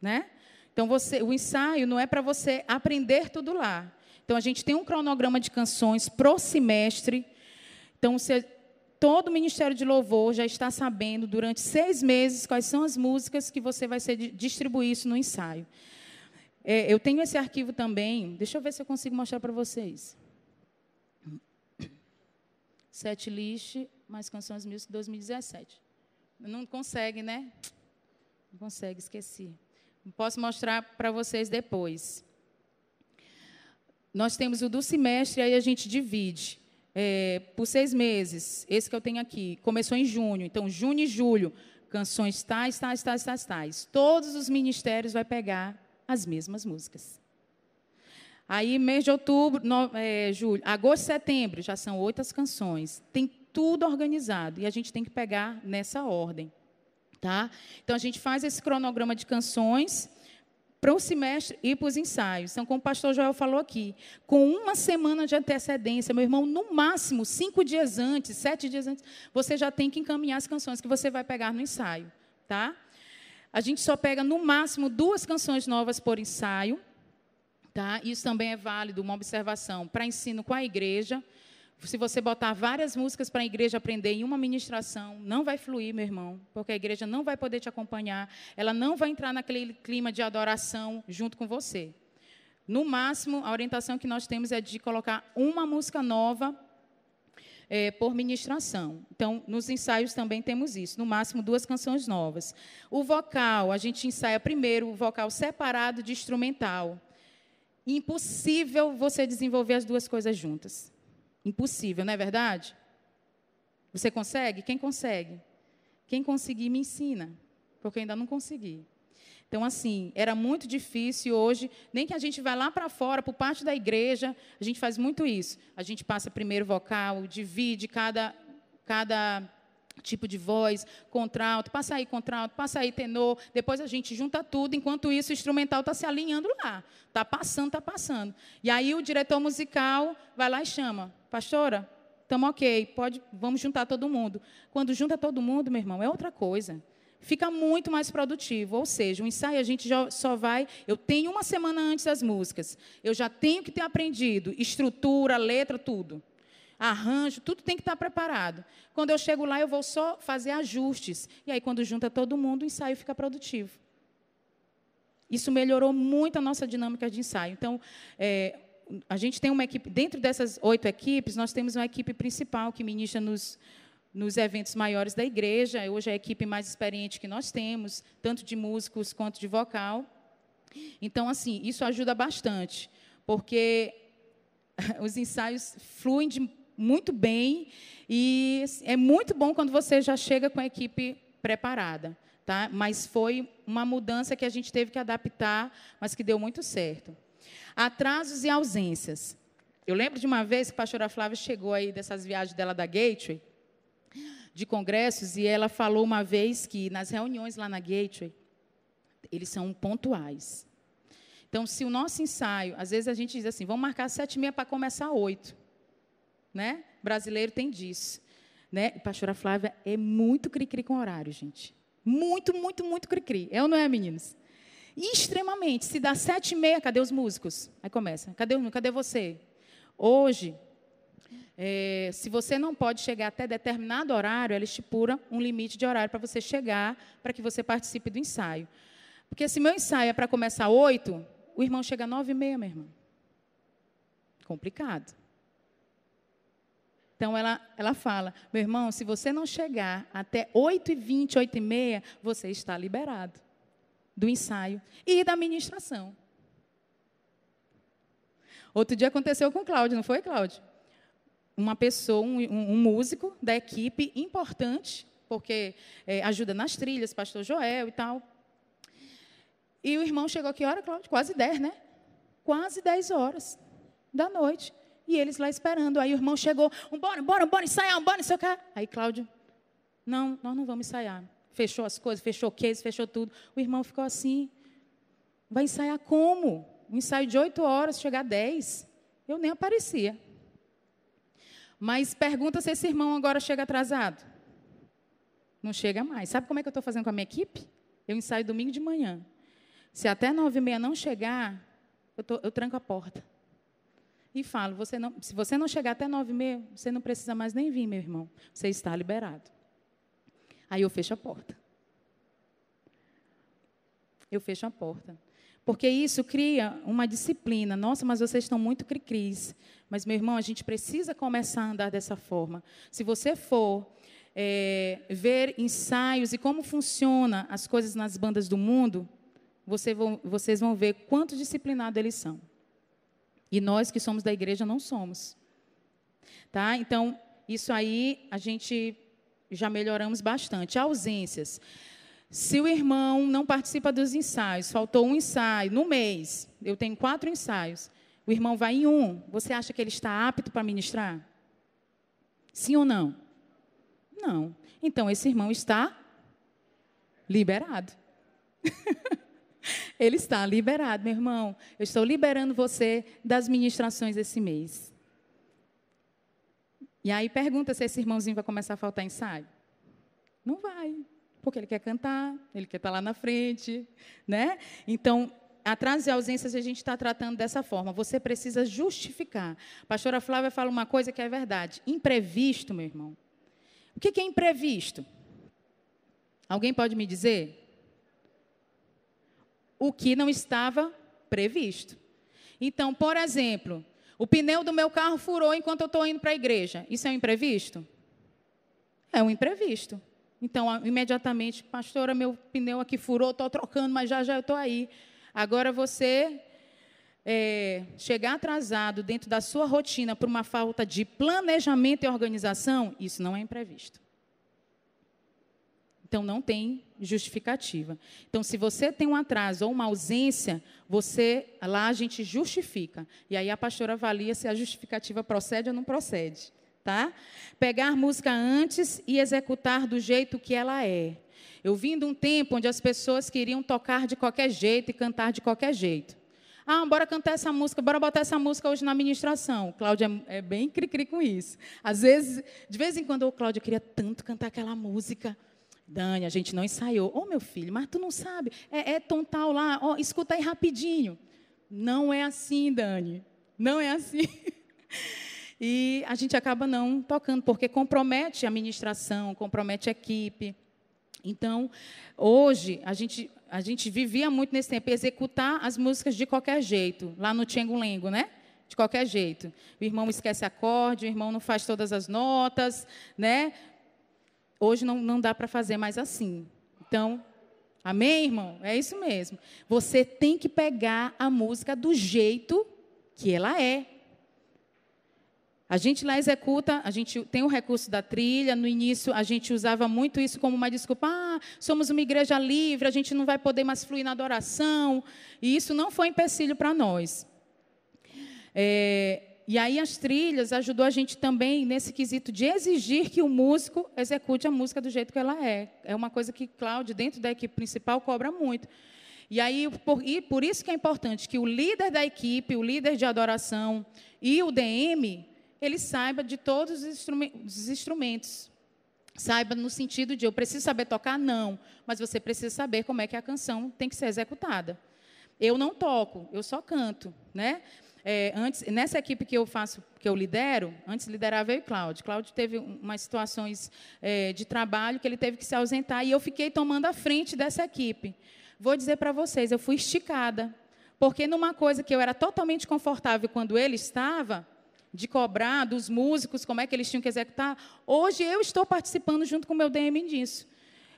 Speaker 1: Né? Então, você, o ensaio não é para você aprender tudo lá. Então, a gente tem um cronograma de canções pro semestre. Então, você, todo o Ministério de Louvor já está sabendo, durante seis meses, quais são as músicas que você vai ser, distribuir isso no ensaio. É, eu tenho esse arquivo também. Deixa eu ver se eu consigo mostrar para vocês. list, mais canções music 2017. Não consegue, né? Não consegue, esqueci. Posso mostrar para vocês depois. Nós temos o do semestre, aí a gente divide. É, por seis meses, esse que eu tenho aqui, começou em junho. Então, junho e julho, canções tais, tais, tais, tais, tais. Todos os ministérios vai pegar as mesmas músicas. Aí, mês de outubro, no, é, julho, agosto, setembro, já são oito as canções. Tem tudo organizado e a gente tem que pegar nessa ordem. Tá? Então, a gente faz esse cronograma de canções para o semestre e para os ensaios. Então, como o pastor Joel falou aqui, com uma semana de antecedência, meu irmão, no máximo cinco dias antes, sete dias antes, você já tem que encaminhar as canções que você vai pegar no ensaio. Tá? A gente só pega no máximo duas canções novas por ensaio, tá? Isso também é válido, uma observação para ensino com a igreja. Se você botar várias músicas para a igreja aprender em uma ministração, não vai fluir, meu irmão, porque a igreja não vai poder te acompanhar, ela não vai entrar naquele clima de adoração junto com você. No máximo, a orientação que nós temos é de colocar uma música nova é, por ministração. Então, nos ensaios também temos isso, no máximo duas canções novas. O vocal, a gente ensaia primeiro o vocal separado de instrumental. Impossível você desenvolver as duas coisas juntas. Impossível, não é verdade? Você consegue? Quem consegue? Quem conseguir, me ensina, porque eu ainda não consegui. Então, assim, era muito difícil hoje, nem que a gente vá lá para fora, por parte da igreja, a gente faz muito isso. A gente passa primeiro vocal, divide cada, cada tipo de voz, contralto, passa aí contralto, passa aí tenor, depois a gente junta tudo, enquanto isso o instrumental está se alinhando lá, está passando, está passando. E aí o diretor musical vai lá e chama, pastora, estamos ok, pode, vamos juntar todo mundo. Quando junta todo mundo, meu irmão, é outra coisa fica muito mais produtivo. Ou seja, o ensaio a gente já só vai. Eu tenho uma semana antes das músicas. Eu já tenho que ter aprendido estrutura, letra, tudo. Arranjo, tudo tem que estar preparado. Quando eu chego lá, eu vou só fazer ajustes. E aí, quando junta todo mundo, o ensaio fica produtivo. Isso melhorou muito a nossa dinâmica de ensaio. Então, é, a gente tem uma equipe, dentro dessas oito equipes, nós temos uma equipe principal que ministra nos, nos eventos maiores da igreja. Hoje é a equipe mais experiente que nós temos, tanto de músicos quanto de vocal. Então, assim, isso ajuda bastante, porque os ensaios fluem de, muito bem e assim, é muito bom quando você já chega com a equipe preparada. Tá? Mas foi uma mudança que a gente teve que adaptar, mas que deu muito certo. Atrasos e ausências. Eu lembro de uma vez que a pastora Flávia chegou aí dessas viagens dela da Gateway, de congressos e ela falou uma vez que nas reuniões lá na Gateway, eles são pontuais. Então, se o nosso ensaio, às vezes a gente diz assim, vamos marcar sete e meia para começar oito. Né? Brasileiro tem disso. Né? E pastora Flávia é muito cri-cri com horário, gente. Muito, muito, muito cri-cri. É ou não é, meninos? E extremamente. Se dá sete e meia, cadê os músicos? Aí começa. Cadê, cadê você? Hoje, é, se você não pode chegar até determinado horário, ela estipula um limite de horário para você chegar, para que você participe do ensaio. Porque se meu ensaio é para começar oito, o irmão chega nove e meia, meu irmão. Complicado. Então ela, ela fala, meu irmão, se você não chegar até 8h20, 8h30, você está liberado do ensaio e da ministração. Outro dia aconteceu com o Cláudio, não foi, Cláudio? uma pessoa, um, um, músico da equipe importante, porque é, ajuda nas trilhas, pastor Joel e tal. E o irmão chegou que hora, Cláudio? Quase 10, né? Quase 10 horas da noite. E eles lá esperando. Aí o irmão chegou, bora, bora, bora, ensaiar, bora, não sei o quê. Aí Cláudio, não, nós não vamos ensaiar. Fechou as coisas, fechou o case, fechou tudo. O irmão ficou assim, vai ensaiar como? Um ensaio de 8 horas, chegar a 10. Eu nem aparecia. Mas pergunta se esse irmão agora chega atrasado. Não chega mais. Sabe como é que eu estou fazendo com a minha equipe? Eu ensaio domingo de manhã. Se até nove e meia não chegar, eu, tô, eu tranco a porta. E falo, você não, se você não chegar até nove e meia, você não precisa mais nem vir, meu irmão. Você está liberado. Aí eu fecho a porta. Eu fecho a porta. Porque isso cria uma disciplina. Nossa, mas vocês estão muito cri-cris. Mas, meu irmão, a gente precisa começar a andar dessa forma. Se você for é, ver ensaios e como funciona as coisas nas bandas do mundo, você vão, vocês vão ver quanto disciplinados eles são. E nós que somos da igreja não somos. Tá? Então, isso aí a gente já melhoramos bastante. Ausências. Se o irmão não participa dos ensaios, faltou um ensaio no mês, eu tenho quatro ensaios. O irmão vai em um. Você acha que ele está apto para ministrar? Sim ou não? Não. Então esse irmão está liberado. ele está liberado, meu irmão. Eu estou liberando você das ministrações esse mês. E aí pergunta se esse irmãozinho vai começar a faltar ensaio. Não vai, porque ele quer cantar, ele quer estar lá na frente, né? Então, atrasos e ausências a gente está tratando dessa forma. Você precisa justificar. A pastora Flávia fala uma coisa que é verdade. Imprevisto, meu irmão. O que é imprevisto? Alguém pode me dizer? O que não estava previsto. Então, por exemplo, o pneu do meu carro furou enquanto eu estou indo para a igreja. Isso é um imprevisto? É um imprevisto. Então, imediatamente, pastora, meu pneu aqui furou, estou trocando, mas já já eu estou aí. Agora você é, chegar atrasado dentro da sua rotina por uma falta de planejamento e organização, isso não é imprevisto. Então não tem justificativa. Então se você tem um atraso ou uma ausência, você lá a gente justifica. E aí a pastora avalia se a justificativa procede ou não procede, tá? Pegar música antes e executar do jeito que ela é. Eu vim de um tempo onde as pessoas queriam tocar de qualquer jeito e cantar de qualquer jeito. Ah, bora cantar essa música, bora botar essa música hoje na administração. Cláudia Cláudio é, bem cri-cri com isso. Às vezes, de vez em quando, o Cláudio queria tanto cantar aquela música. Dani, a gente não ensaiou. Ô, oh, meu filho, mas tu não sabe. É, é tal lá. Ó, oh, escuta aí rapidinho. Não é assim, Dani. Não é assim. E a gente acaba não tocando, porque compromete a administração, compromete a equipe. Então, hoje, a gente, a gente vivia muito nesse tempo executar as músicas de qualquer jeito, lá no Tchengulengo, né? De qualquer jeito. O irmão esquece acorde, o irmão não faz todas as notas, né? Hoje não, não dá para fazer mais assim. Então, amém, irmão? É isso mesmo. Você tem que pegar a música do jeito que ela é, a gente lá executa, a gente tem o recurso da trilha. No início, a gente usava muito isso como uma desculpa. Ah, somos uma igreja livre, a gente não vai poder mais fluir na adoração. E isso não foi empecilho para nós. É, e aí as trilhas ajudou a gente também nesse quesito de exigir que o músico execute a música do jeito que ela é. É uma coisa que Cláudio, dentro da equipe principal, cobra muito. E aí, por, e por isso que é importante que o líder da equipe, o líder de adoração e o DM ele saiba de todos os instrumentos. Saiba no sentido de eu preciso saber tocar? Não, mas você precisa saber como é que a canção tem que ser executada. Eu não toco, eu só canto, né? É, antes, nessa equipe que eu faço, que eu lidero, antes liderava eu e Cláudio. Cláudio teve umas situações é, de trabalho que ele teve que se ausentar e eu fiquei tomando a frente dessa equipe. Vou dizer para vocês, eu fui esticada, porque numa coisa que eu era totalmente confortável quando ele estava, de cobrar dos músicos como é que eles tinham que executar. Hoje eu estou participando junto com o meu DM disso.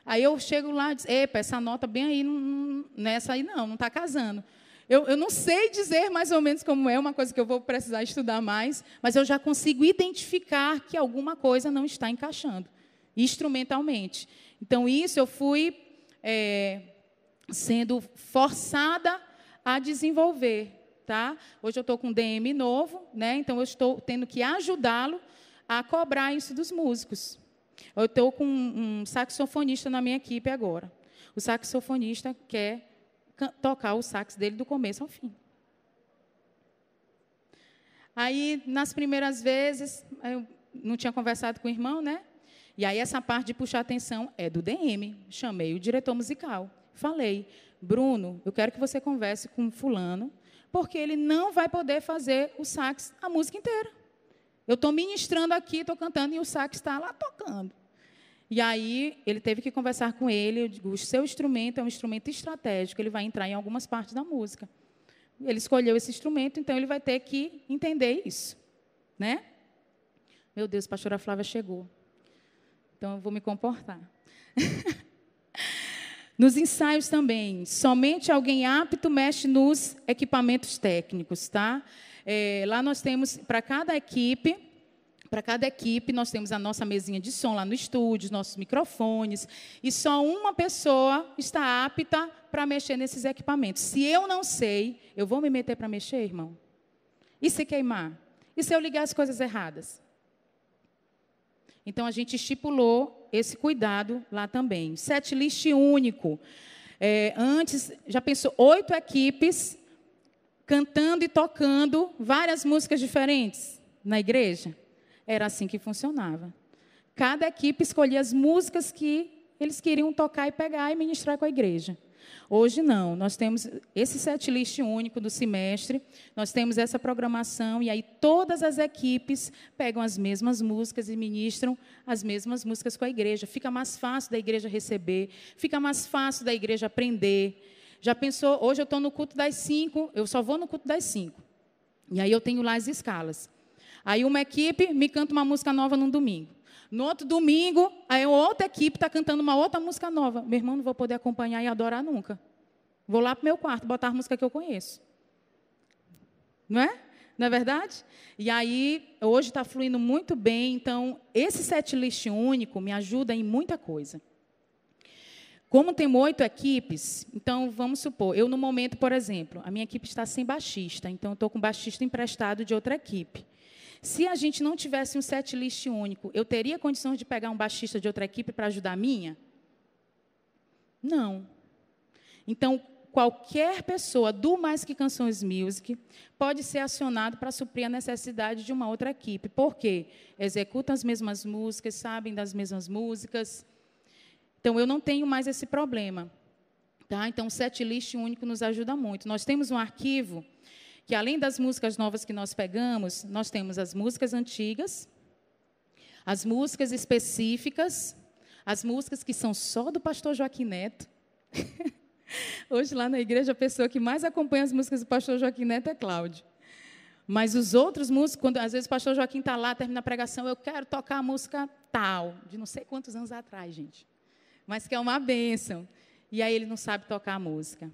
Speaker 1: Aí eu chego lá e digo, epa, essa nota bem aí, não, nessa aí não, não está casando. Eu, eu, não sei dizer mais ou menos como é, uma coisa que eu vou precisar estudar mais, mas eu já consigo identificar que alguma coisa não está encaixando, instrumentalmente. Então, isso eu fui é, sendo forçada a desenvolver tá? Hoje eu estou com um DM novo, né? Então eu estou tendo que ajudá-lo a cobrar isso dos músicos. Eu estou com um saxofonista na minha equipe agora. O saxofonista quer tocar o sax dele do começo ao fim. Aí, nas primeiras vezes, eu não tinha conversado com o irmão, né? E aí, essa parte de puxar atenção é do DM. Chamei o diretor musical. Falei, Bruno, eu quero que você converse com Fulano porque ele não vai poder fazer o sax a música inteira. Eu estou ministrando aqui, estou cantando e o sax está lá tocando. E aí ele teve que conversar com ele. Eu digo, o seu instrumento é um instrumento estratégico, ele vai entrar em algumas partes da música. Ele escolheu esse instrumento, então ele vai ter que entender isso, né? Meu Deus, a pastora Flávia chegou. Então eu vou me comportar. Nos ensaios também, somente alguém apto mexe nos equipamentos técnicos, tá? É, lá nós temos para cada equipe para cada equipe, nós temos a nossa mesinha de som lá no estúdio, nossos microfones, e só uma pessoa está apta para mexer nesses equipamentos. Se eu não sei, eu vou me meter para mexer, irmão? E se queimar? E se eu ligar as coisas erradas? Então a gente estipulou esse cuidado lá também. Sete list único. É, antes, já pensou, oito equipes cantando e tocando várias músicas diferentes na igreja? Era assim que funcionava. Cada equipe escolhia as músicas que eles queriam tocar e pegar e ministrar com a igreja. Hoje não, nós temos esse set list único do semestre, nós temos essa programação e aí todas as equipes pegam as mesmas músicas e ministram as mesmas músicas com a igreja. Fica mais fácil da igreja receber, fica mais fácil da igreja aprender. Já pensou, hoje eu estou no culto das cinco, eu só vou no culto das cinco. E aí eu tenho lá as escalas. Aí uma equipe me canta uma música nova num domingo. No outro domingo, aí outra equipe está cantando uma outra música nova. Meu irmão, não vou poder acompanhar e adorar nunca. Vou lá para o meu quarto botar a música que eu conheço. Não é? Não é verdade? E aí, hoje está fluindo muito bem, então, esse set list único me ajuda em muita coisa. Como tem oito equipes, então vamos supor, eu no momento, por exemplo, a minha equipe está sem baixista, então eu estou com baixista emprestado de outra equipe. Se a gente não tivesse um set list único, eu teria condições de pegar um baixista de outra equipe para ajudar a minha? Não. Então, qualquer pessoa do Mais Que Canções Music pode ser acionado para suprir a necessidade de uma outra equipe. Por quê? Executam as mesmas músicas, sabem das mesmas músicas. Então, eu não tenho mais esse problema. Tá? Então, o setlist único nos ajuda muito. Nós temos um arquivo que além das músicas novas que nós pegamos, nós temos as músicas antigas, as músicas específicas, as músicas que são só do pastor Joaquim Neto. Hoje, lá na igreja, a pessoa que mais acompanha as músicas do pastor Joaquim Neto é Cláudio. Mas os outros músicos, quando às vezes o pastor Joaquim está lá, termina a pregação, eu quero tocar a música tal, de não sei quantos anos atrás, gente. Mas que é uma bênção. E aí ele não sabe tocar a música.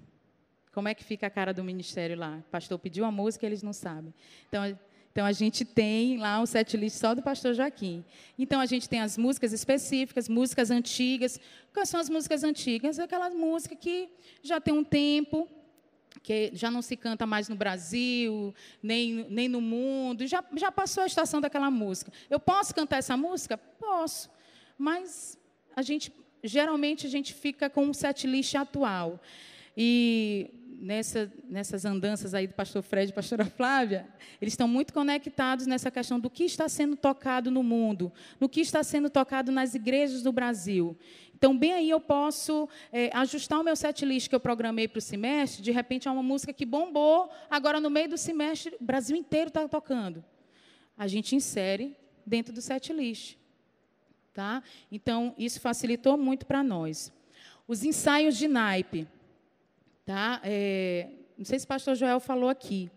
Speaker 1: Como é que fica a cara do ministério lá? O pastor pediu a música, eles não sabem. Então, então a gente tem lá um setlist só do pastor Joaquim. Então a gente tem as músicas específicas, músicas antigas. Quais são as músicas antigas? Aquelas músicas que já tem um tempo, que já não se canta mais no Brasil, nem, nem no mundo, já, já passou a estação daquela música. Eu posso cantar essa música? Posso. Mas a gente geralmente a gente fica com um setlist atual. E nessa, nessas andanças aí do pastor Fred e pastora Flávia, eles estão muito conectados nessa questão do que está sendo tocado no mundo, no que está sendo tocado nas igrejas do Brasil. Então, bem aí eu posso é, ajustar o meu setlist que eu programei para o semestre, de repente é uma música que bombou, agora no meio do semestre o Brasil inteiro está tocando. A gente insere dentro do setlist. Tá? Então, isso facilitou muito para nós. Os ensaios de naipe. Tá? É, não sei se o pastor Joel falou aqui.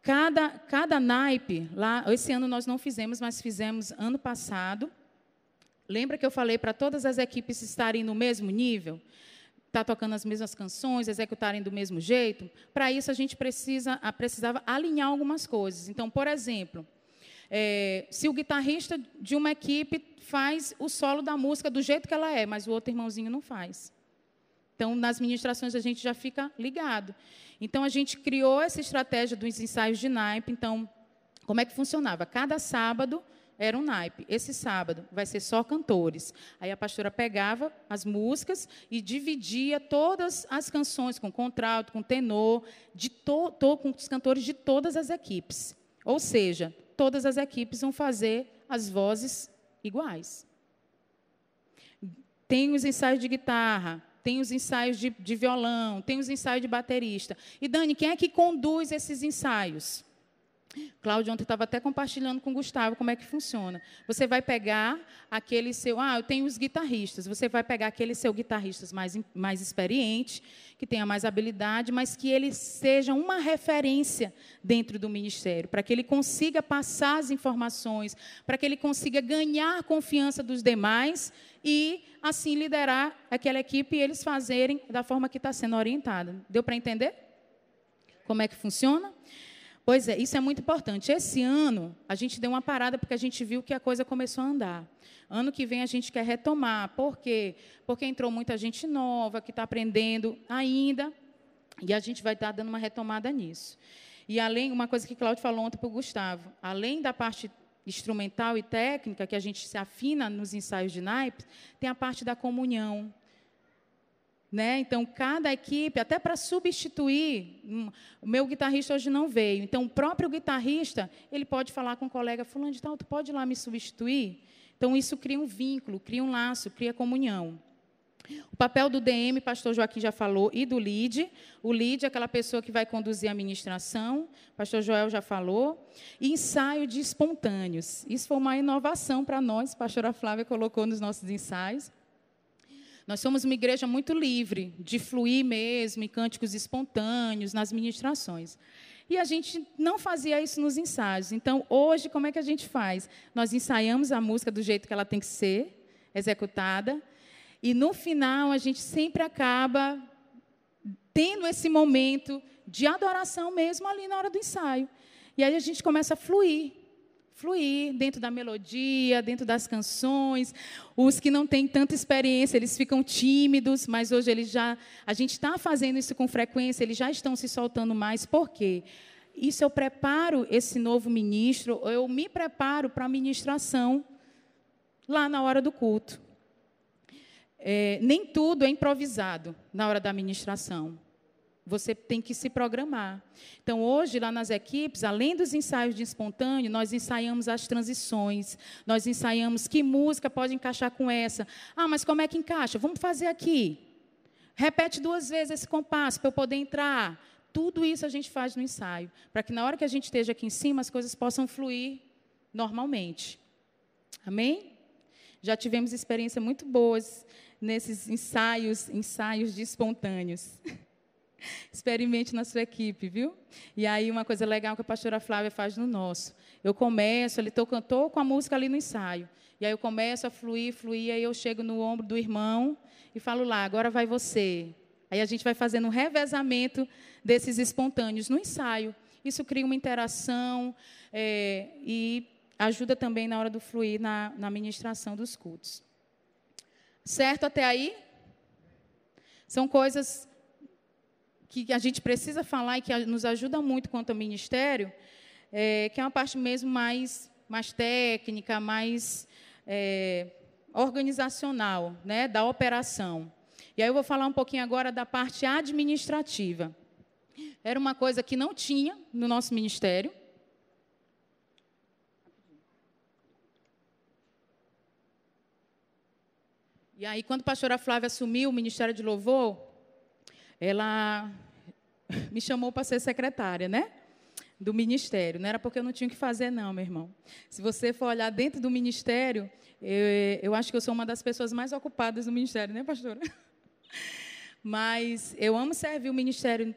Speaker 1: Cada, cada naipe, lá, esse ano nós não fizemos, mas fizemos ano passado. Lembra que eu falei para todas as equipes estarem no mesmo nível? Estar tá tocando as mesmas canções, executarem do mesmo jeito? Para isso, a gente precisa, precisava alinhar algumas coisas. Então, por exemplo, é, se o guitarrista de uma equipe faz o solo da música do jeito que ela é, mas o outro irmãozinho não faz. Então, nas ministrações, a gente já fica ligado. Então, a gente criou essa estratégia dos ensaios de naipe. Então, como é que funcionava? Cada sábado era um naipe. Esse sábado vai ser só cantores. Aí a pastora pegava as músicas e dividia todas as canções com contralto, com tenor, de to, to, com os cantores de todas as equipes. Ou seja, todas as equipes vão fazer as vozes iguais. Tem os ensaios de guitarra, tem os ensaios de, de violão, tem os ensaios de baterista. E Dani, quem é que conduz esses ensaios? Cláudio ontem estava até compartilhando com o Gustavo como é que funciona. Você vai pegar aquele seu. Ah, eu tenho os guitarristas. Você vai pegar aquele seu guitarrista mais, mais experiente, que tenha mais habilidade, mas que ele seja uma referência dentro do ministério, para que ele consiga passar as informações, para que ele consiga ganhar a confiança dos demais e, assim, liderar aquela equipe e eles fazerem da forma que está sendo orientada. Deu para entender? Como é que funciona? Pois é, isso é muito importante. Esse ano, a gente deu uma parada porque a gente viu que a coisa começou a andar. Ano que vem a gente quer retomar. Por quê? Porque entrou muita gente nova que está aprendendo ainda, e a gente vai estar tá dando uma retomada nisso. E além, uma coisa que Cláudio falou ontem para o Gustavo, além da parte instrumental e técnica, que a gente se afina nos ensaios de naipes, tem a parte da comunhão, né? Então, cada equipe, até para substituir, hum, o meu guitarrista hoje não veio. Então, o próprio guitarrista, ele pode falar com o colega, fulano de tal, tu pode ir lá me substituir? Então, isso cria um vínculo, cria um laço, cria comunhão. O papel do DM, pastor Joaquim já falou, e do lead. O lead é aquela pessoa que vai conduzir a ministração, pastor Joel já falou. E ensaio de espontâneos. Isso foi uma inovação para nós, pastora Flávia colocou nos nossos ensaios. Nós somos uma igreja muito livre, de fluir mesmo, em cânticos espontâneos, nas ministrações. E a gente não fazia isso nos ensaios. Então, hoje, como é que a gente faz? Nós ensaiamos a música do jeito que ela tem que ser executada, e no final a gente sempre acaba tendo esse momento de adoração mesmo ali na hora do ensaio. E aí a gente começa a fluir fluir dentro da melodia, dentro das canções. Os que não têm tanta experiência, eles ficam tímidos, mas hoje eles já, a gente está fazendo isso com frequência, eles já estão se soltando mais. Por quê? Isso eu preparo esse novo ministro, eu me preparo para a ministração lá na hora do culto. É, nem tudo é improvisado na hora da ministração. Você tem que se programar. Então, hoje, lá nas equipes, além dos ensaios de espontâneo, nós ensaiamos as transições, nós ensaiamos que música pode encaixar com essa. Ah, mas como é que encaixa? Vamos fazer aqui. Repete duas vezes esse compasso para eu poder entrar. Tudo isso a gente faz no ensaio, para que na hora que a gente esteja aqui em cima, as coisas possam fluir normalmente. Amém? Já tivemos experiências muito boas nesses ensaios, ensaios de espontâneos. Experimente na sua equipe, viu? E aí, uma coisa legal que a pastora Flávia faz no nosso. Eu começo, ele cantou com a música ali no ensaio. E aí eu começo a fluir, fluir, aí eu chego no ombro do irmão e falo lá, agora vai você. Aí a gente vai fazendo um revezamento desses espontâneos no ensaio. Isso cria uma interação é, e ajuda também na hora do fluir na, na ministração dos cultos. Certo até aí? São coisas que a gente precisa falar e que nos ajuda muito quanto ao ministério, é, que é uma parte mesmo mais, mais técnica, mais é, organizacional, né, da operação. E aí eu vou falar um pouquinho agora da parte administrativa. Era uma coisa que não tinha no nosso ministério. E aí, quando a pastora Flávia assumiu o Ministério de Louvor, ela me chamou para ser secretária, né? Do ministério. Não era porque eu não tinha o que fazer, não, meu irmão. Se você for olhar dentro do ministério, eu, eu acho que eu sou uma das pessoas mais ocupadas do ministério, né, pastora? Mas eu amo servir o ministério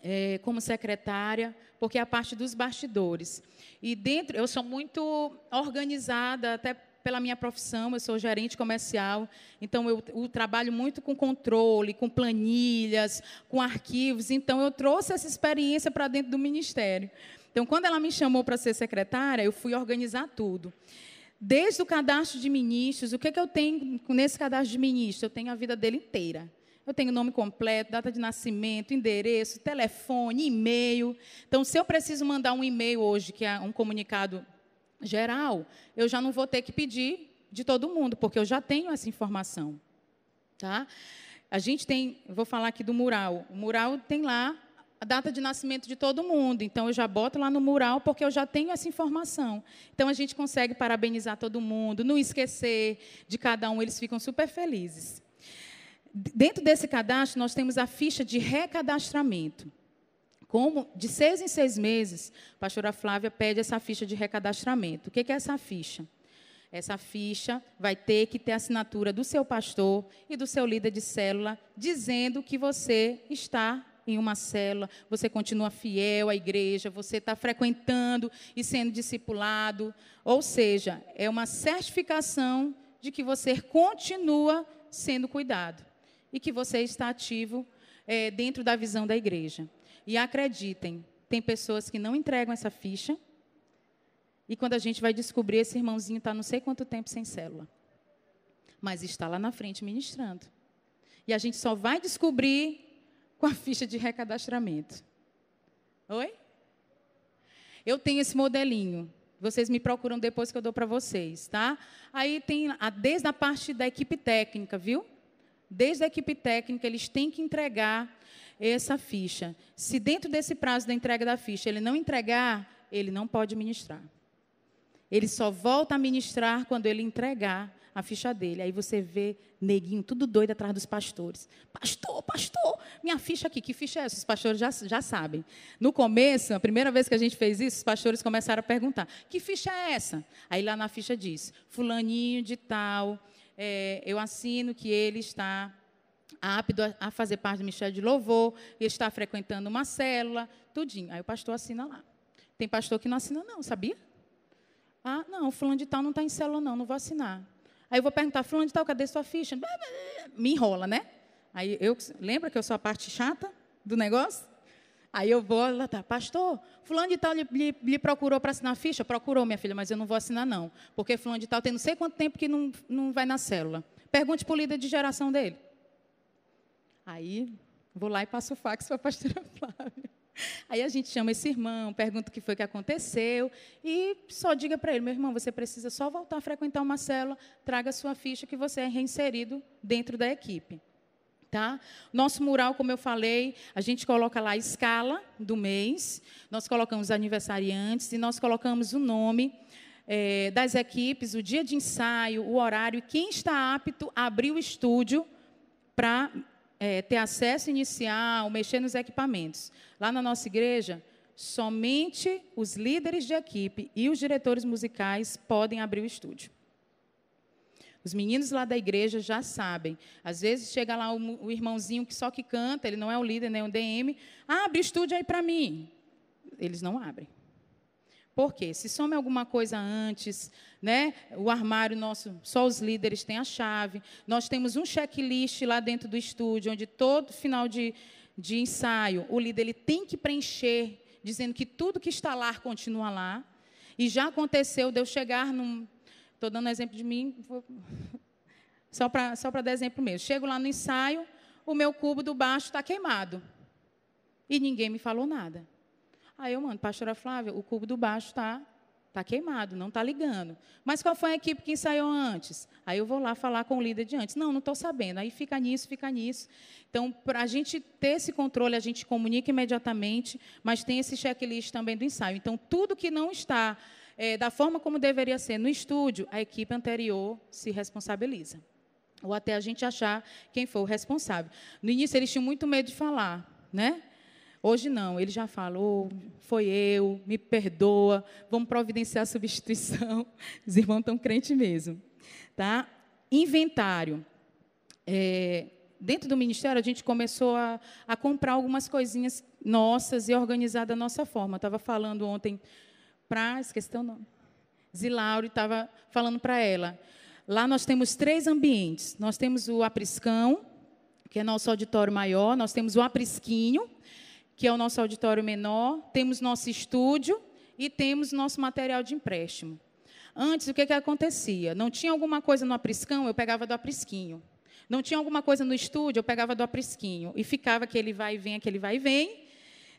Speaker 1: é, como secretária, porque é a parte dos bastidores. E dentro, eu sou muito organizada, até pela minha profissão, eu sou gerente comercial, então eu, eu, trabalho muito com controle, com planilhas, com arquivos, então eu trouxe essa experiência para dentro do ministério. Então, quando ela me chamou para ser secretária, eu fui organizar tudo. Desde o cadastro de ministros, o que, é que eu tenho nesse cadastro de ministros? Eu tenho a vida dele inteira. Eu tenho nome completo, data de nascimento, endereço, telefone, e-mail. Então, se eu preciso mandar um e-mail hoje, que é um comunicado geral, eu já não vou ter que pedir de todo mundo, porque eu já tenho essa informação. Tá? A gente tem, vou falar aqui do mural. O mural tem lá a data de nascimento de todo mundo, então eu já boto lá no mural porque eu já tenho essa informação. Então a gente consegue parabenizar todo mundo, não esquecer de cada um, eles ficam super felizes. Dentro desse cadastro, nós temos a ficha de recadastramento como de seis em seis meses, a pastora Flávia pede essa ficha de recadastramento. O que é essa ficha? Essa ficha vai ter que ter a assinatura do seu pastor e do seu líder de célula, dizendo que você está em uma célula, você continua fiel à igreja, você está frequentando e sendo discipulado. Ou seja, é uma certificação de que você continua sendo cuidado e que você está ativo é, dentro da visão da igreja. E acreditem, tem pessoas que não entregam essa ficha. E quando a gente vai descobrir, esse irmãozinho está não sei quanto tempo sem célula. Mas está lá na frente ministrando. E a gente só vai descobrir com a ficha de recadastramento. Oi? Eu tenho esse modelinho. Vocês me procuram depois que eu dou para vocês, tá? Aí tem a, desde a parte da equipe técnica, viu? Desde a equipe técnica, eles têm que entregar essa ficha. Se dentro desse prazo da entrega da ficha ele não entregar, ele não pode ministrar. Ele só volta a ministrar quando ele entregar a ficha dele. Aí você vê neguinho, tudo doido atrás dos pastores. Pastor, pastor, minha ficha aqui, que ficha é essa? Os pastores já, já sabem. No começo, a primeira vez que a gente fez isso, os pastores começaram a perguntar: que ficha é essa? Aí lá na ficha diz: Fulaninho de tal, é, eu assino que ele está apto a fazer parte do Ministério de Louvor, está frequentando uma célula, tudinho. Aí o pastor assina lá. Tem pastor que não assina, não, sabia? Ah, não, fulano de tal não está em célula, não, não vou assinar. Aí eu vou perguntar, fulano de tal, cadê sua ficha? Me enrola, né? Aí eu, lembra que eu sou a parte chata do negócio? Aí eu vou lá, tá, pastor, fulano de tal lhe, lhe, lhe procurou para assinar a ficha? Procurou, minha filha, mas eu não vou assinar, não. Porque fulano de tal tem não sei quanto tempo que não, não vai na célula. Pergunte para o líder de geração dele. Aí vou lá e passo o fax para a pastora Flávia. Aí a gente chama esse irmão, pergunta o que foi que aconteceu e só diga para ele, meu irmão, você precisa só voltar a frequentar uma célula, traga sua ficha que você é reinserido dentro da equipe. Tá? Nosso mural, como eu falei, a gente coloca lá a escala do mês, nós colocamos aniversariantes e nós colocamos o nome é, das equipes, o dia de ensaio, o horário e quem está apto a abrir o estúdio para é, ter acesso inicial, mexer nos equipamentos. Lá na nossa igreja, somente os líderes de equipe e os diretores musicais podem abrir o estúdio. Os meninos lá da igreja já sabem. Às vezes chega lá o, o irmãozinho que só que canta, ele não é o líder nem o DM. Abre o estúdio aí para mim. Eles não abrem. Por quê? Se some alguma coisa antes, né? O armário nosso, só os líderes têm a chave. Nós temos um checklist lá dentro do estúdio, onde todo final de, de ensaio o líder ele tem que preencher, dizendo que tudo que está lá continua lá. E já aconteceu de eu chegar num. Estou dando exemplo de mim, só para só dar exemplo mesmo. Chego lá no ensaio, o meu cubo do baixo está queimado. E ninguém me falou nada. Aí eu mando, pastora Flávia, o cubo do baixo está tá queimado, não está ligando. Mas qual foi a equipe que ensaiou antes? Aí eu vou lá falar com o líder de antes. Não, não estou sabendo. Aí fica nisso, fica nisso. Então, para a gente ter esse controle, a gente comunica imediatamente, mas tem esse checklist também do ensaio. Então, tudo que não está é, da forma como deveria ser no estúdio, a equipe anterior se responsabiliza. Ou até a gente achar quem foi o responsável. No início, eles tinham muito medo de falar, né? Hoje não, ele já falou, foi eu, me perdoa, vamos providenciar a substituição. Os irmãos estão crentes mesmo. Tá? Inventário. É, dentro do ministério, a gente começou a, a comprar algumas coisinhas nossas e organizar da nossa forma. Estava falando ontem para. Esqueci o nome. Zilaure estava falando para ela. Lá nós temos três ambientes. Nós temos o apriscão, que é nosso auditório maior, nós temos o aprisquinho, que é o nosso auditório menor, temos nosso estúdio e temos nosso material de empréstimo. Antes, o que, é que acontecia? Não tinha alguma coisa no apriscão, eu pegava do aprisquinho. Não tinha alguma coisa no estúdio, eu pegava do aprisquinho. E ficava aquele vai e vem, aquele vai e vem.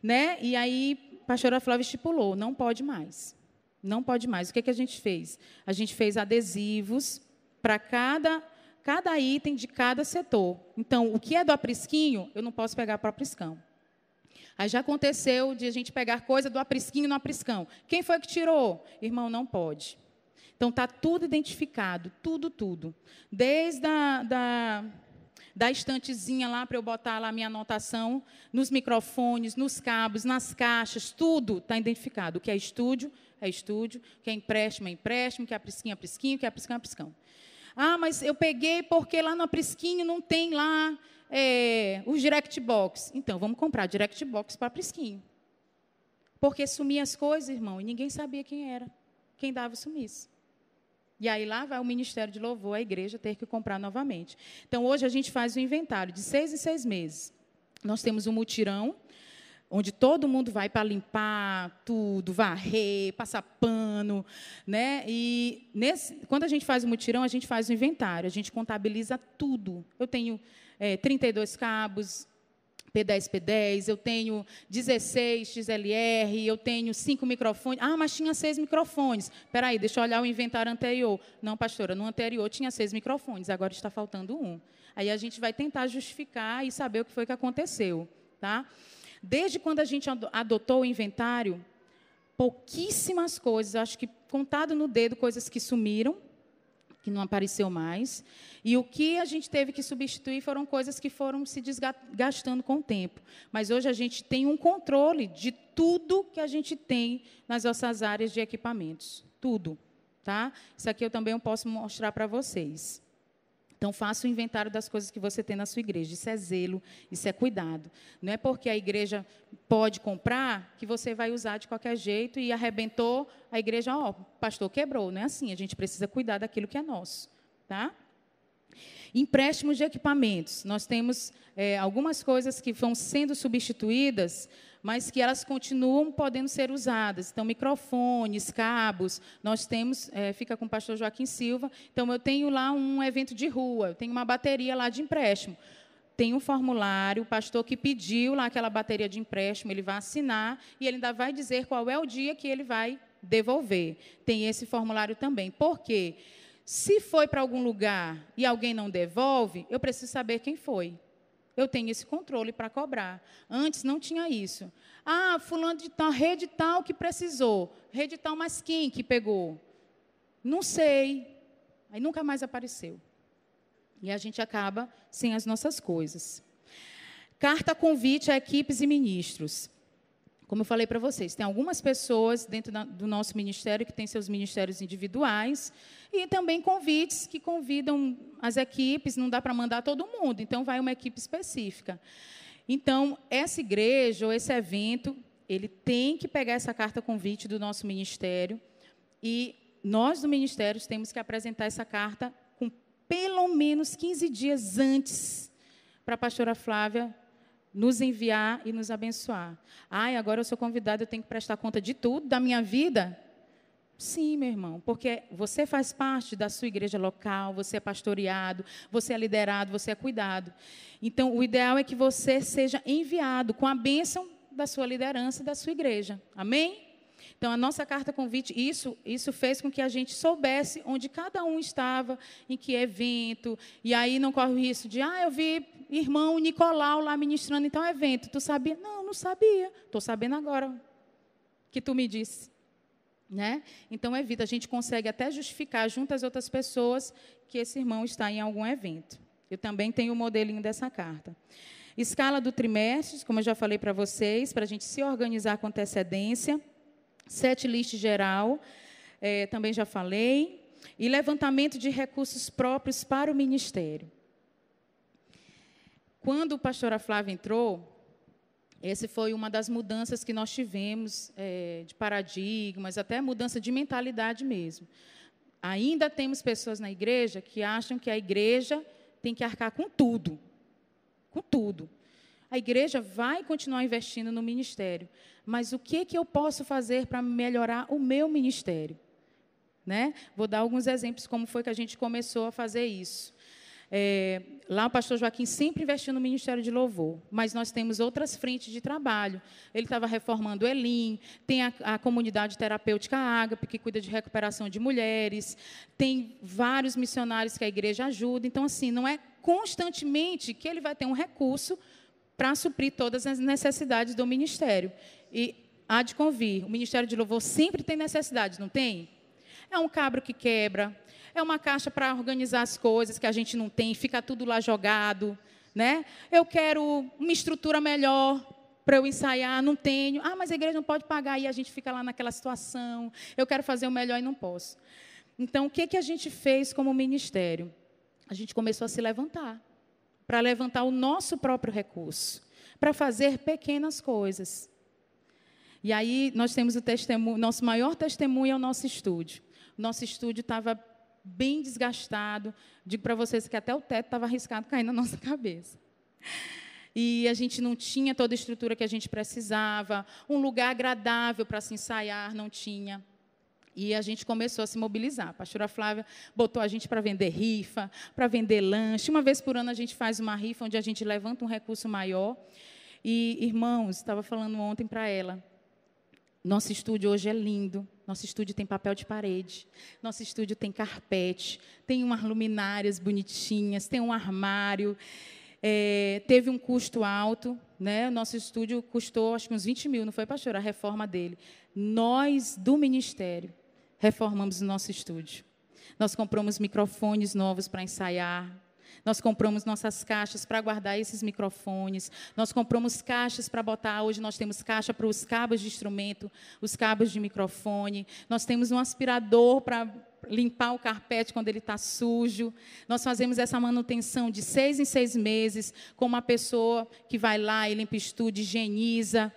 Speaker 1: Né? E aí, a pastora Flávia estipulou: não pode mais. Não pode mais. O que, é que a gente fez? A gente fez adesivos para cada, cada item de cada setor. Então, o que é do aprisquinho, eu não posso pegar para o apriscão. Aí já aconteceu de a gente pegar coisa do aprisquinho no apriscão. Quem foi que tirou? Irmão, não pode. Então está tudo identificado, tudo, tudo. Desde a da, da estantezinha lá para eu botar lá a minha anotação, nos microfones, nos cabos, nas caixas, tudo está identificado. O que é estúdio é estúdio, o que é empréstimo é empréstimo, o que é aprisquinho é aprisquinho, o que é apriscão é apriscão. Ah, mas eu peguei porque lá no aprisquinho não tem lá é, os direct box. Então, vamos comprar direct box para Prisquinho. Porque sumia as coisas, irmão, e ninguém sabia quem era, quem dava o sumiço. E aí lá vai o Ministério de Louvor, a igreja, ter que comprar novamente. Então, hoje a gente faz o inventário de seis em seis meses. Nós temos um mutirão, onde todo mundo vai para limpar tudo, varrer, passar pano, né? E nesse, quando a gente faz o mutirão, a gente faz o inventário, a gente contabiliza tudo. Eu tenho é, 32 cabos, P10, P10, eu tenho 16 XLR, eu tenho cinco microfones. Ah, mas tinha seis microfones. Espera aí, deixa eu olhar o inventário anterior. Não, pastora, no anterior tinha seis microfones, agora está faltando um. Aí a gente vai tentar justificar e saber o que foi que aconteceu. Tá? Desde quando a gente adotou o inventário, pouquíssimas coisas, acho que contado no dedo, coisas que sumiram, que não apareceu mais. E o que a gente teve que substituir foram coisas que foram se desgastando com o tempo. Mas hoje a gente tem um controle de tudo que a gente tem nas nossas áreas de equipamentos. Tudo. Tá? Isso aqui eu também posso mostrar para vocês. Então, faça o inventário das coisas que você tem na sua igreja. Isso é zelo, isso é cuidado. Não é porque a igreja pode comprar que você vai usar de qualquer jeito e arrebentou a igreja, ó, oh, pastor quebrou. Não é assim. A gente precisa cuidar daquilo que é nosso. Tá? Empréstimos de equipamentos. Nós temos é, algumas coisas que vão sendo substituídas mas que elas continuam podendo ser usadas. Então, microfones, cabos, nós temos, é, fica com o pastor Joaquim Silva. Então, eu tenho lá um evento de rua, eu tenho uma bateria lá de empréstimo. Tem um formulário, o pastor que pediu lá aquela bateria de empréstimo, ele vai assinar e ele ainda vai dizer qual é o dia que ele vai devolver. Tem esse formulário também. Por quê? Se foi para algum lugar e alguém não devolve, eu preciso saber quem foi. Eu tenho esse controle para cobrar. Antes não tinha isso. Ah, fulano de tal, rede tal que precisou. Rede tal, mas quem que pegou? Não sei. Aí nunca mais apareceu. E a gente acaba sem as nossas coisas. Carta convite a equipes e ministros. Como eu falei para vocês, tem algumas pessoas dentro do nosso ministério que têm seus ministérios individuais e também convites que convidam as equipes, não dá para mandar todo mundo, então vai uma equipe específica. Então, essa igreja ou esse evento, ele tem que pegar essa carta convite do nosso ministério e nós do ministério temos que apresentar essa carta com pelo menos 15 dias antes para a pastora Flávia nos enviar e nos abençoar. Ai, agora eu sou convidado, eu tenho que prestar conta de tudo da minha vida. Sim, meu irmão, porque você faz parte da sua igreja local, você é pastoreado, você é liderado, você é cuidado. Então, o ideal é que você seja enviado com a bênção da sua liderança, da sua igreja. Amém? Então, a nossa carta convite, isso, isso fez com que a gente soubesse onde cada um estava, em que evento, e aí não corre o risco de, ah, eu vi irmão Nicolau lá ministrando então um evento. Tu sabia? Não, não sabia. Estou sabendo agora que tu me disse. Né? Então, evita. A gente consegue até justificar junto às outras pessoas que esse irmão está em algum evento. Eu também tenho o um modelinho dessa carta. Escala do trimestre, como eu já falei para vocês, para a gente se organizar com antecedência. Sete list geral, eh, também já falei. E levantamento de recursos próprios para o ministério quando o pastor Flávia entrou, essa foi uma das mudanças que nós tivemos é, de paradigmas, até mudança de mentalidade mesmo. Ainda temos pessoas na igreja que acham que a igreja tem que arcar com tudo, com tudo. A igreja vai continuar investindo no ministério, mas o que é que eu posso fazer para melhorar o meu ministério? Né? Vou dar alguns exemplos como foi que a gente começou a fazer isso. É, lá o pastor Joaquim sempre investiu no Ministério de Louvor, mas nós temos outras frentes de trabalho. Ele estava reformando o Elim, tem a, a comunidade terapêutica Ágape, que cuida de recuperação de mulheres, tem vários missionários que a igreja ajuda. Então, assim, não é constantemente que ele vai ter um recurso para suprir todas as necessidades do ministério. E há de convir, o Ministério de Louvor sempre tem necessidades, não tem? É um cabro que quebra, é uma caixa para organizar as coisas que a gente não tem, fica tudo lá jogado, né? Eu quero uma estrutura melhor para eu ensaiar, não tenho. Ah, mas a igreja não pode pagar e a gente fica lá naquela situação. Eu quero fazer o melhor e não posso. Então, o que que a gente fez como ministério? A gente começou a se levantar para levantar o nosso próprio recurso, para fazer pequenas coisas. E aí nós temos o testemunho, nosso maior testemunho é o nosso estúdio. Nosso estúdio estava bem desgastado. Digo para vocês que até o teto estava arriscado cair na nossa cabeça. E a gente não tinha toda a estrutura que a gente precisava, um lugar agradável para se ensaiar, não tinha. E a gente começou a se mobilizar. A pastora Flávia botou a gente para vender rifa, para vender lanche. Uma vez por ano a gente faz uma rifa onde a gente levanta um recurso maior. E, irmãos, estava falando ontem para ela, nosso estúdio hoje é lindo. Nosso estúdio tem papel de parede. Nosso estúdio tem carpete. Tem umas luminárias bonitinhas. Tem um armário. É, teve um custo alto. Né? Nosso estúdio custou, acho que uns 20 mil, não foi, pastor? A reforma dele. Nós, do ministério, reformamos o nosso estúdio. Nós compramos microfones novos para ensaiar. Nós compramos nossas caixas para guardar esses microfones. Nós compramos caixas para botar. Hoje nós temos caixa para os cabos de instrumento, os cabos de microfone. Nós temos um aspirador para limpar o carpete quando ele está sujo. Nós fazemos essa manutenção de seis em seis meses com uma pessoa que vai lá e limpa estúdio, higieniza,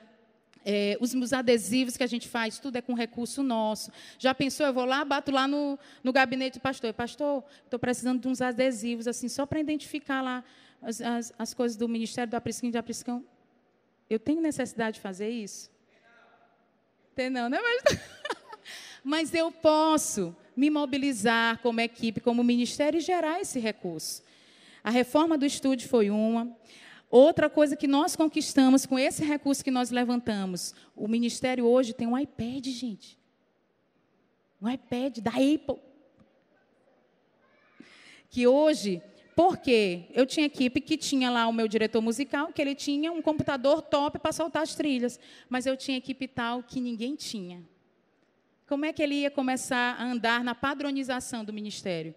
Speaker 1: é, os meus adesivos que a gente faz, tudo é com recurso nosso. Já pensou, eu vou lá, bato lá no, no gabinete do pastor. Pastor, estou precisando de uns adesivos, assim, só para identificar lá as, as, as, coisas do Ministério do Aprisquim de Apriscão. Eu tenho necessidade de fazer isso? Tem não, né? Mas, mas eu posso me mobilizar como equipe, como ministério e gerar esse recurso. A reforma do estúdio foi uma. Outra coisa que nós conquistamos com esse recurso que nós levantamos, o ministério hoje tem um iPad, gente. Um iPad da Apple. Que hoje, porque eu tinha equipe que tinha lá o meu diretor musical, que ele tinha um computador top para soltar as trilhas, mas eu tinha equipe tal que ninguém tinha. Como é que ele ia começar a andar na padronização do ministério?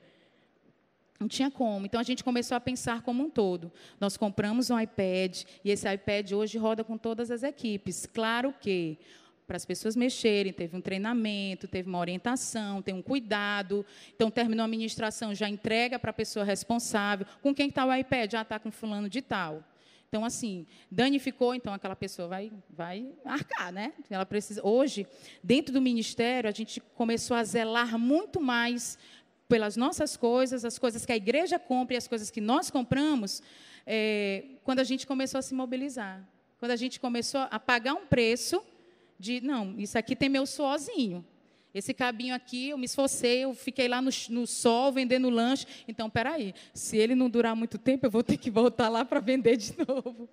Speaker 1: Não tinha como. Então a gente começou a pensar como um todo. Nós compramos um iPad e esse iPad hoje roda com todas as equipes. Claro que para as pessoas mexerem, teve um treinamento, teve uma orientação, tem um cuidado. Então, terminou a administração, já entrega para a pessoa responsável. Com quem está o iPad? Já ah, está com fulano de tal. Então, assim, danificou, então aquela pessoa vai, vai arcar, né? Ela precisa. Hoje, dentro do ministério, a gente começou a zelar muito mais pelas nossas coisas, as coisas que a igreja compra e as coisas que nós compramos, é, quando a gente começou a se mobilizar, quando a gente começou a pagar um preço de, não, isso aqui tem meu sozinho, esse cabinho aqui, eu me esforcei, eu fiquei lá no, no sol vendendo lanche. Então, aí, se ele não durar muito tempo, eu vou ter que voltar lá para vender de novo.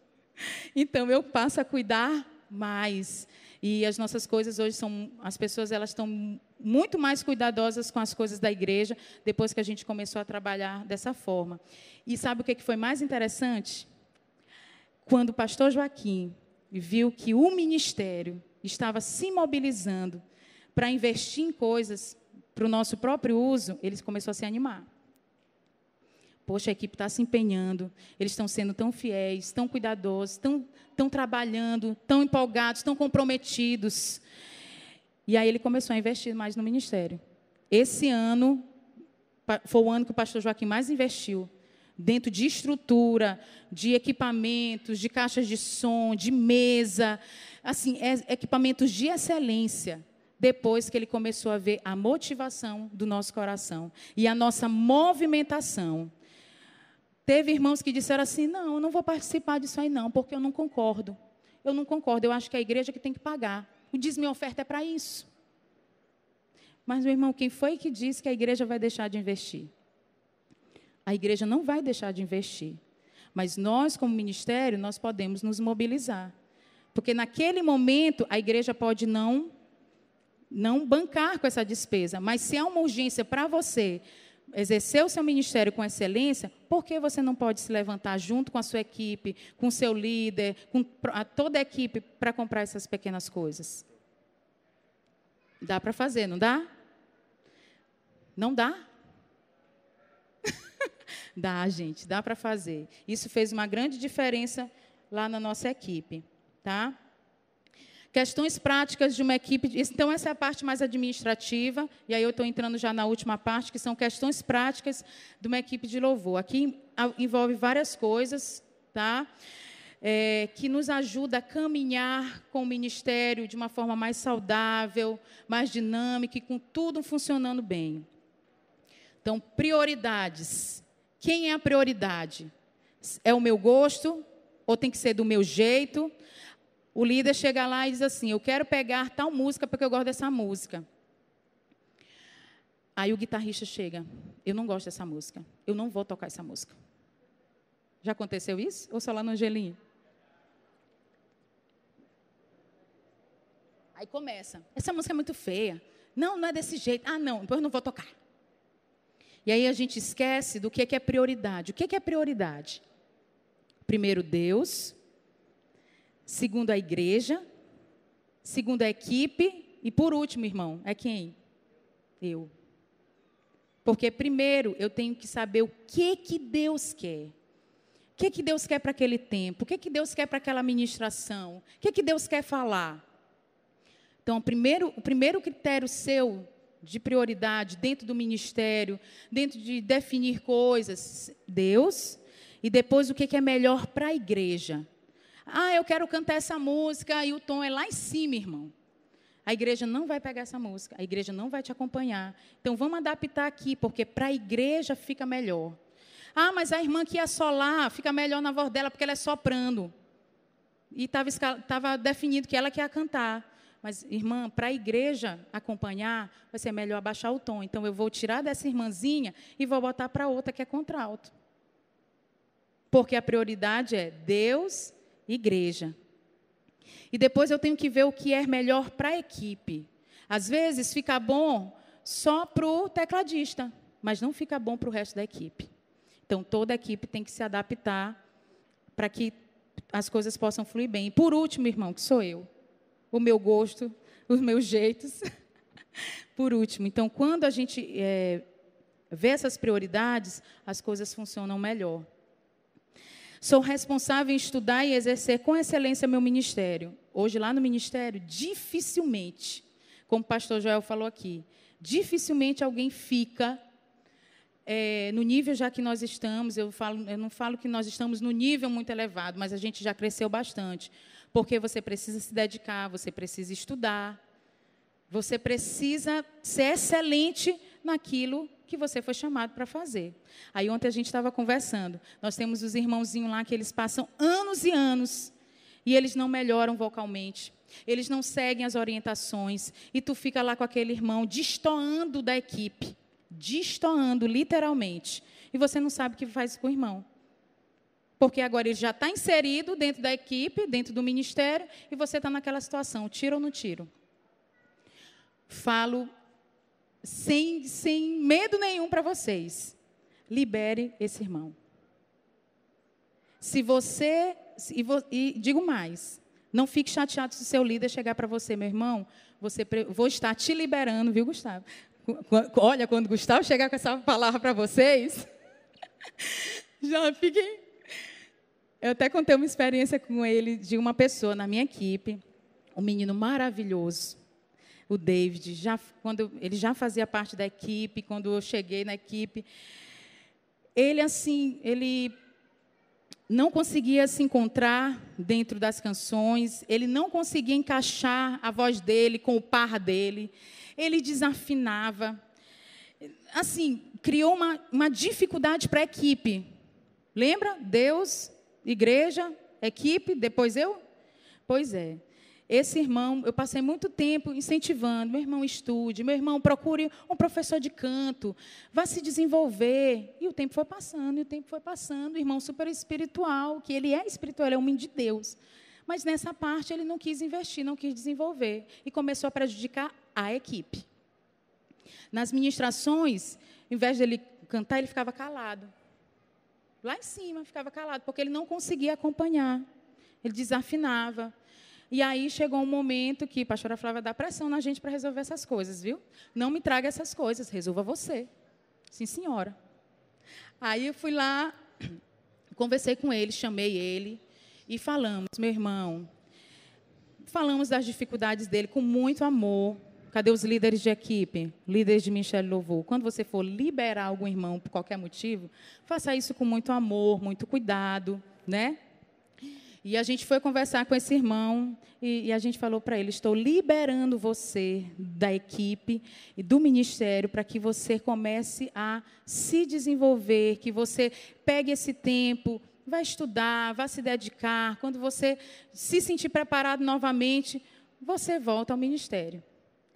Speaker 1: Então, eu passo a cuidar mais. E as nossas coisas hoje são as pessoas elas estão muito mais cuidadosas com as coisas da igreja depois que a gente começou a trabalhar dessa forma. E sabe o que é foi mais interessante? Quando o pastor Joaquim viu que o ministério estava se mobilizando para investir em coisas para o nosso próprio uso, ele começou a se animar. Poxa, a equipe está se empenhando, eles estão sendo tão fiéis, tão cuidadosos, tão, tão trabalhando, tão empolgados, tão comprometidos. E aí ele começou a investir mais no ministério. Esse ano foi o ano que o pastor Joaquim mais investiu dentro de estrutura, de equipamentos, de caixas de som, de mesa, assim, é, equipamentos de excelência. Depois que ele começou a ver a motivação do nosso coração e a nossa movimentação Teve irmãos que disseram assim: não, eu não vou participar disso aí, não, porque eu não concordo. Eu não concordo, eu acho que é a igreja que tem que pagar. O dízimo e oferta é para isso. Mas, meu irmão, quem foi que disse que a igreja vai deixar de investir? A igreja não vai deixar de investir. Mas nós, como ministério, nós podemos nos mobilizar. Porque naquele momento a igreja pode não não bancar com essa despesa, mas se é uma urgência para você exerceu seu ministério com excelência, por que você não pode se levantar junto com a sua equipe, com o seu líder, com toda a equipe para comprar essas pequenas coisas? Dá para fazer, não dá? Não dá? dá, gente, dá para fazer. Isso fez uma grande diferença lá na nossa equipe, tá? Questões práticas de uma equipe. Então, essa é a parte mais administrativa, e aí eu estou entrando já na última parte, que são questões práticas de uma equipe de louvor. Aqui envolve várias coisas, tá? É, que nos ajuda a caminhar com o ministério de uma forma mais saudável, mais dinâmica e com tudo funcionando bem. Então, prioridades. Quem é a prioridade? É o meu gosto ou tem que ser do meu jeito? O líder chega lá e diz assim: Eu quero pegar tal música porque eu gosto dessa música. Aí o guitarrista chega: Eu não gosto dessa música. Eu não vou tocar essa música. Já aconteceu isso? Ou só lá no Angelim? Aí começa: Essa música é muito feia. Não, não é desse jeito. Ah, não, depois eu não vou tocar. E aí a gente esquece do que é, que é prioridade. O que é, é prioridade? Primeiro Deus, segundo a igreja, segundo a equipe e por último, irmão, é quem? Eu. Porque primeiro eu tenho que saber o que que Deus quer. O que que Deus quer para aquele tempo? O que que Deus quer para aquela ministração? O que que Deus quer falar? Então, primeiro, o primeiro critério seu de prioridade dentro do ministério, dentro de definir coisas, Deus, e depois o que, que é melhor para a igreja. Ah, eu quero cantar essa música e o tom é lá em cima, irmão. A igreja não vai pegar essa música, a igreja não vai te acompanhar. Então vamos adaptar aqui, porque para a igreja fica melhor. Ah, mas a irmã que ia solar fica melhor na voz dela porque ela é soprando. E estava definido que ela quer cantar. Mas, irmã, para a igreja acompanhar, vai ser melhor abaixar o tom. Então, eu vou tirar dessa irmãzinha e vou botar para outra que é contralto. Porque a prioridade é Deus igreja. E depois eu tenho que ver o que é melhor para a equipe. Às vezes fica bom só para o tecladista, mas não fica bom para o resto da equipe. Então toda a equipe tem que se adaptar para que as coisas possam fluir bem. E por último, irmão, que sou eu, o meu gosto, os meus jeitos. por último, então quando a gente é, vê essas prioridades, as coisas funcionam melhor. Sou responsável em estudar e exercer com excelência meu ministério. Hoje, lá no ministério, dificilmente, como o pastor Joel falou aqui, dificilmente alguém fica é, no nível já que nós estamos, eu, falo, eu não falo que nós estamos no nível muito elevado, mas a gente já cresceu bastante. Porque você precisa se dedicar, você precisa estudar, você precisa ser excelente naquilo que você foi chamado para fazer. Aí ontem a gente estava conversando. Nós temos os irmãozinhos lá que eles passam anos e anos e eles não melhoram vocalmente. Eles não seguem as orientações e tu fica lá com aquele irmão destoando da equipe, destoando literalmente. E você não sabe o que faz com o irmão. Porque agora ele já está inserido dentro da equipe, dentro do ministério, e você está naquela situação, tiro ou não tiro. Falo sem, sem medo nenhum para vocês. Libere esse irmão. Se você, e, e digo mais, não fique chateado se o seu líder chegar para você, meu irmão, você, vou estar te liberando, viu, Gustavo? Olha, quando Gustavo chegar com essa palavra para vocês, já fiquem. Eu até contei uma experiência com ele de uma pessoa na minha equipe, um menino maravilhoso, o David, já, quando ele já fazia parte da equipe, quando eu cheguei na equipe, ele assim, ele não conseguia se encontrar dentro das canções, ele não conseguia encaixar a voz dele com o par dele, ele desafinava. Assim, criou uma, uma dificuldade para a equipe. Lembra? Deus, igreja, equipe, depois eu? Pois é. Esse irmão, eu passei muito tempo incentivando, meu irmão estude, meu irmão procure um professor de canto, vá se desenvolver. E o tempo foi passando, e o tempo foi passando, o irmão super espiritual, que ele é espiritual, ele é um homem de Deus. Mas nessa parte ele não quis investir, não quis desenvolver e começou a prejudicar a equipe. Nas ministrações, em vez dele cantar, ele ficava calado. Lá em cima ficava calado, porque ele não conseguia acompanhar. Ele desafinava. E aí chegou um momento que a pastora Flávia dá pressão na gente para resolver essas coisas, viu? Não me traga essas coisas, resolva você. Sim, senhora. Aí eu fui lá, conversei com ele, chamei ele e falamos, meu irmão, falamos das dificuldades dele com muito amor. Cadê os líderes de equipe? Líderes de Michel Louvô. Quando você for liberar algum irmão por qualquer motivo, faça isso com muito amor, muito cuidado, né? E a gente foi conversar com esse irmão e, e a gente falou para ele: estou liberando você da equipe e do ministério para que você comece a se desenvolver, que você pegue esse tempo, vá estudar, vá se dedicar. Quando você se sentir preparado novamente, você volta ao ministério.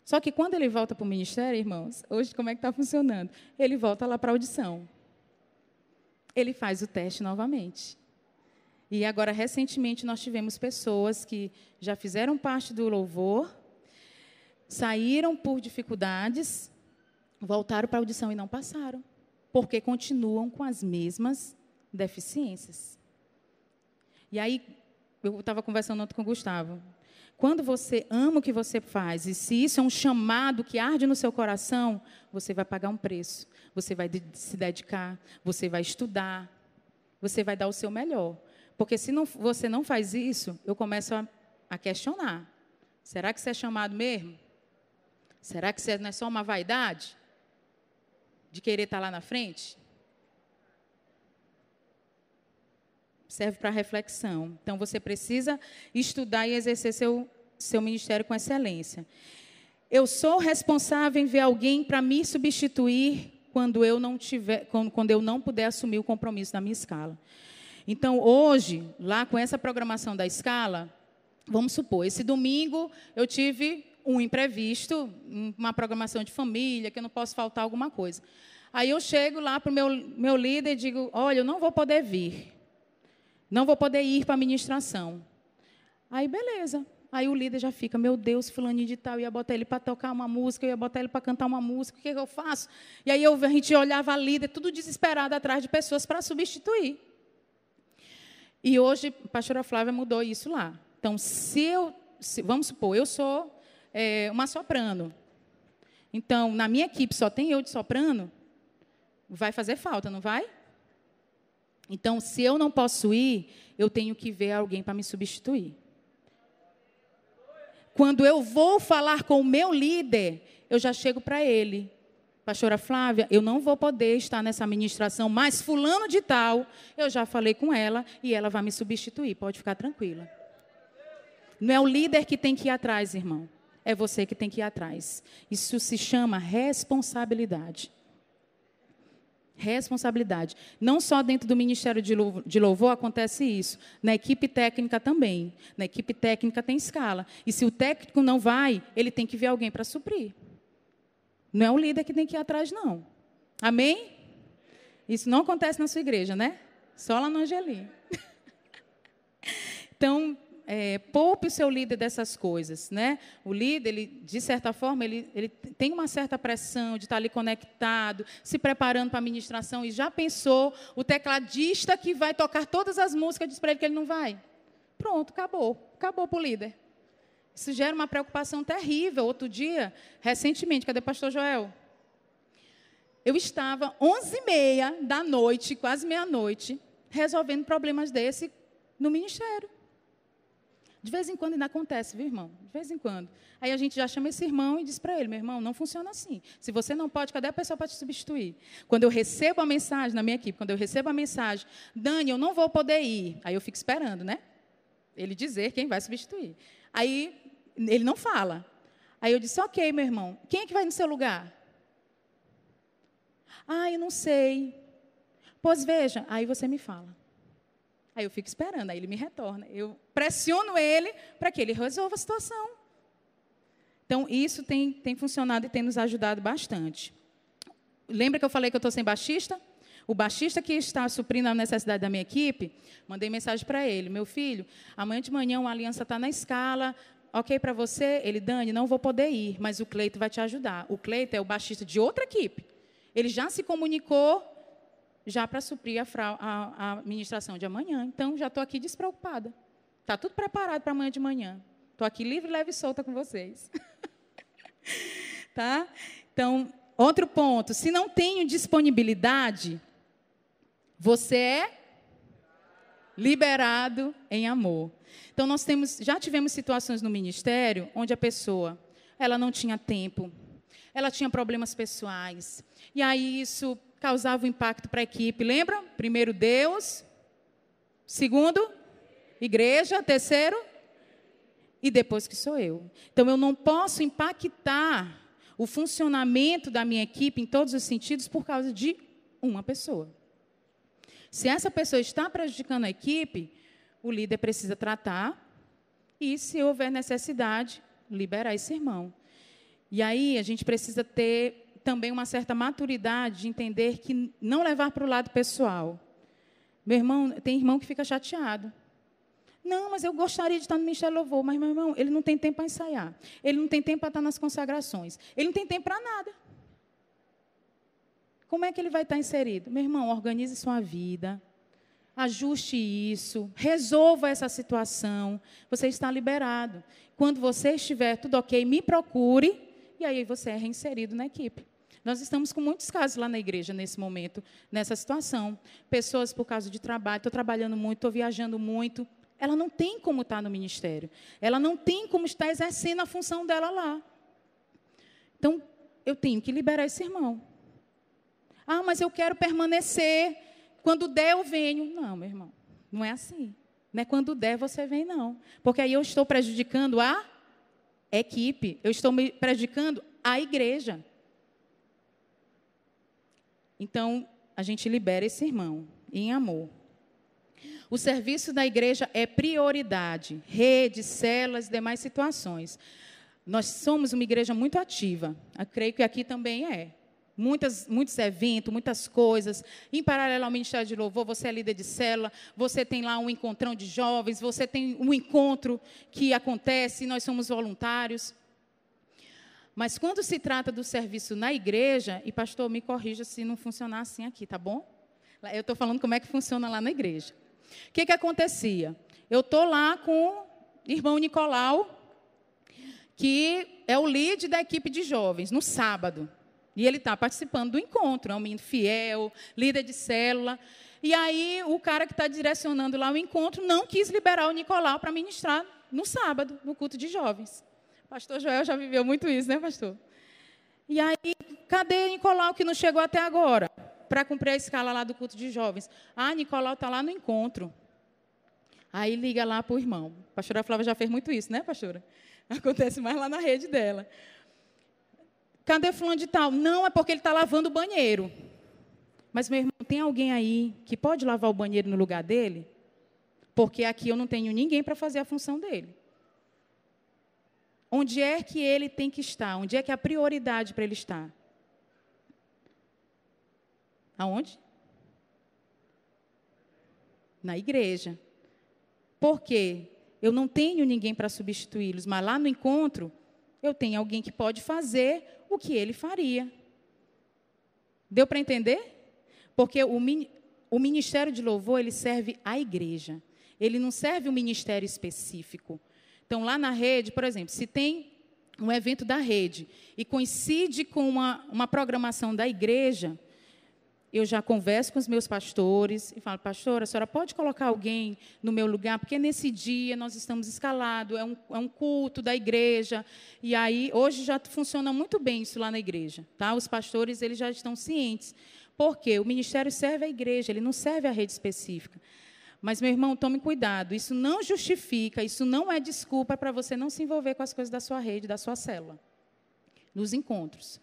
Speaker 1: Só que quando ele volta para o ministério, irmãos, hoje como é que está funcionando? Ele volta lá para a audição. Ele faz o teste novamente. E agora, recentemente, nós tivemos pessoas que já fizeram parte do louvor, saíram por dificuldades, voltaram para a audição e não passaram, porque continuam com as mesmas deficiências. E aí, eu estava conversando ontem com o Gustavo. Quando você ama o que você faz, e se isso é um chamado que arde no seu coração, você vai pagar um preço. Você vai se dedicar, você vai estudar, você vai dar o seu melhor. Porque se não, você não faz isso, eu começo a, a questionar. Será que você é chamado mesmo? Será que isso não é só uma vaidade? De querer estar tá lá na frente? Serve para reflexão. Então você precisa estudar e exercer seu, seu ministério com excelência. Eu sou responsável em ver alguém para me substituir quando eu não tiver, quando, quando eu não puder assumir o compromisso na minha escala. Então, hoje, lá com essa programação da escala, vamos supor, esse domingo eu tive um imprevisto, uma programação de família, que eu não posso faltar alguma coisa. Aí eu chego lá para o meu, meu líder e digo: Olha, eu não vou poder vir. Não vou poder ir para a ministração. Aí, beleza. Aí o líder já fica, meu Deus, fulano de tal, eu ia botar ele para tocar uma música, eu ia botar ele para cantar uma música, o que, é que eu faço? E aí eu, a gente olhava a líder, tudo desesperado atrás de pessoas para substituir. E hoje, a pastora Flávia mudou isso lá. Então, se eu, se, vamos supor, eu sou é, uma soprano. Então, na minha equipe só tem eu de soprano, vai fazer falta, não vai? Então, se eu não posso ir, eu tenho que ver alguém para me substituir. Quando eu vou falar com o meu líder, eu já chego para ele pastora Flávia, eu não vou poder estar nessa administração, mas fulano de tal, eu já falei com ela e ela vai me substituir, pode ficar tranquila. Não é o líder que tem que ir atrás, irmão. É você que tem que ir atrás. Isso se chama responsabilidade. Responsabilidade. Não só dentro do Ministério de Louvor acontece isso, na equipe técnica também. Na equipe técnica tem escala. E se o técnico não vai, ele tem que ver alguém para suprir. Não é um líder que tem que ir atrás, não. Amém? Isso não acontece na sua igreja, né? Só lá no Angelim. então, é, poupe o seu líder dessas coisas, né? O líder, ele, de certa forma, ele, ele tem uma certa pressão de estar ali conectado, se preparando para a ministração e já pensou o tecladista que vai tocar todas as músicas diz para ele que ele não vai. Pronto, acabou, acabou para o líder. Isso gera uma preocupação terrível. Outro dia, recentemente, cadê o pastor Joel? Eu estava 11h30 da noite, quase meia-noite, resolvendo problemas desse no ministério. De vez em quando ainda acontece, viu, irmão? De vez em quando. Aí a gente já chama esse irmão e diz para ele: meu irmão, não funciona assim. Se você não pode, cadê a pessoa para te substituir? Quando eu recebo a mensagem na minha equipe, quando eu recebo a mensagem, Dani, eu não vou poder ir. Aí eu fico esperando, né? Ele dizer quem vai substituir. Aí ele não fala. Aí eu disse: Ok, meu irmão, quem é que vai no seu lugar? Ah, eu não sei. Pois veja, aí você me fala. Aí eu fico esperando, aí ele me retorna. Eu pressiono ele para que ele resolva a situação. Então, isso tem, tem funcionado e tem nos ajudado bastante. Lembra que eu falei que eu estou sem baixista? O baixista que está suprindo a necessidade da minha equipe, mandei mensagem para ele: meu filho, amanhã de manhã uma aliança está na escala, ok para você? Ele, Dani, não vou poder ir, mas o Cleito vai te ajudar. O Cleito é o baixista de outra equipe. Ele já se comunicou já para suprir a, a, a administração de amanhã. Então, já estou aqui despreocupada. Está tudo preparado para amanhã de manhã. Estou aqui livre, leve e solta com vocês. tá? Então, outro ponto. Se não tenho disponibilidade, você é liberado em amor. Então nós temos, já tivemos situações no ministério onde a pessoa, ela não tinha tempo, ela tinha problemas pessoais, e aí isso causava um impacto para a equipe. Lembra? Primeiro Deus, segundo igreja, terceiro e depois que sou eu. Então eu não posso impactar o funcionamento da minha equipe em todos os sentidos por causa de uma pessoa. Se essa pessoa está prejudicando a equipe, o líder precisa tratar e, se houver necessidade, liberar esse irmão. E aí a gente precisa ter também uma certa maturidade de entender que não levar para o lado pessoal. Meu irmão, tem irmão que fica chateado. Não, mas eu gostaria de estar no Ministério Louvor, mas meu irmão, ele não tem tempo para ensaiar. Ele não tem tempo para estar nas consagrações. Ele não tem tempo para nada. Como é que ele vai estar inserido? Meu irmão, organize sua vida, ajuste isso, resolva essa situação. Você está liberado. Quando você estiver tudo ok, me procure e aí você é reinserido na equipe. Nós estamos com muitos casos lá na igreja nesse momento, nessa situação. Pessoas por causa de trabalho, estou trabalhando muito, estou viajando muito. Ela não tem como estar no ministério. Ela não tem como estar exercendo a função dela lá. Então, eu tenho que liberar esse irmão. Ah, mas eu quero permanecer. Quando der, eu venho. Não, meu irmão, não é assim. Não é quando der, você vem, não. Porque aí eu estou prejudicando a equipe, eu estou me prejudicando a igreja. Então, a gente libera esse irmão em amor. O serviço da igreja é prioridade, rede, celas, demais situações. Nós somos uma igreja muito ativa. Eu creio que aqui também é muitas, muitos eventos, muitas coisas. Em paralelo ao Ministério de Louvor, você é líder de célula, você tem lá um encontrão de jovens, você tem um encontro que acontece, nós somos voluntários. Mas quando se trata do serviço na igreja, e pastor, me corrija se não funcionar assim aqui, tá bom? Eu estou falando como é que funciona lá na igreja. O que, que acontecia? Eu estou lá com o irmão Nicolau, que é o líder da equipe de jovens, no sábado. E ele está participando do encontro, é um menino fiel, líder de célula. E aí o cara que está direcionando lá o encontro não quis liberar o Nicolau para ministrar no sábado, no culto de jovens. pastor Joel já viveu muito isso, né, pastor? E aí, cadê Nicolau que não chegou até agora para cumprir a escala lá do culto de jovens? Ah, Nicolau está lá no encontro. Aí liga lá para o irmão. A pastora Flávia já fez muito isso, né, pastora? Acontece mais lá na rede dela. Cadê fulano de tal? Não, é porque ele está lavando o banheiro. Mas, meu irmão, tem alguém aí que pode lavar o banheiro no lugar dele? Porque aqui eu não tenho ninguém para fazer a função dele. Onde é que ele tem que estar? Onde é que é a prioridade para ele estar? Aonde? Na igreja. Por quê? Eu não tenho ninguém para substituí-los, mas lá no encontro eu tenho alguém que pode fazer o que ele faria. Deu para entender? Porque o, o ministério de louvor, ele serve à igreja. Ele não serve um ministério específico. Então, lá na rede, por exemplo, se tem um evento da rede e coincide com uma, uma programação da igreja, eu já converso com os meus pastores e falo, pastora, a senhora pode colocar alguém no meu lugar? Porque nesse dia nós estamos escalados, é um, é um culto da igreja. E aí, hoje já funciona muito bem isso lá na igreja. Tá? Os pastores eles já estão cientes. Porque o ministério serve à igreja, ele não serve à rede específica. Mas, meu irmão, tome cuidado. Isso não justifica, isso não é desculpa para você não se envolver com as coisas da sua rede, da sua célula, nos encontros.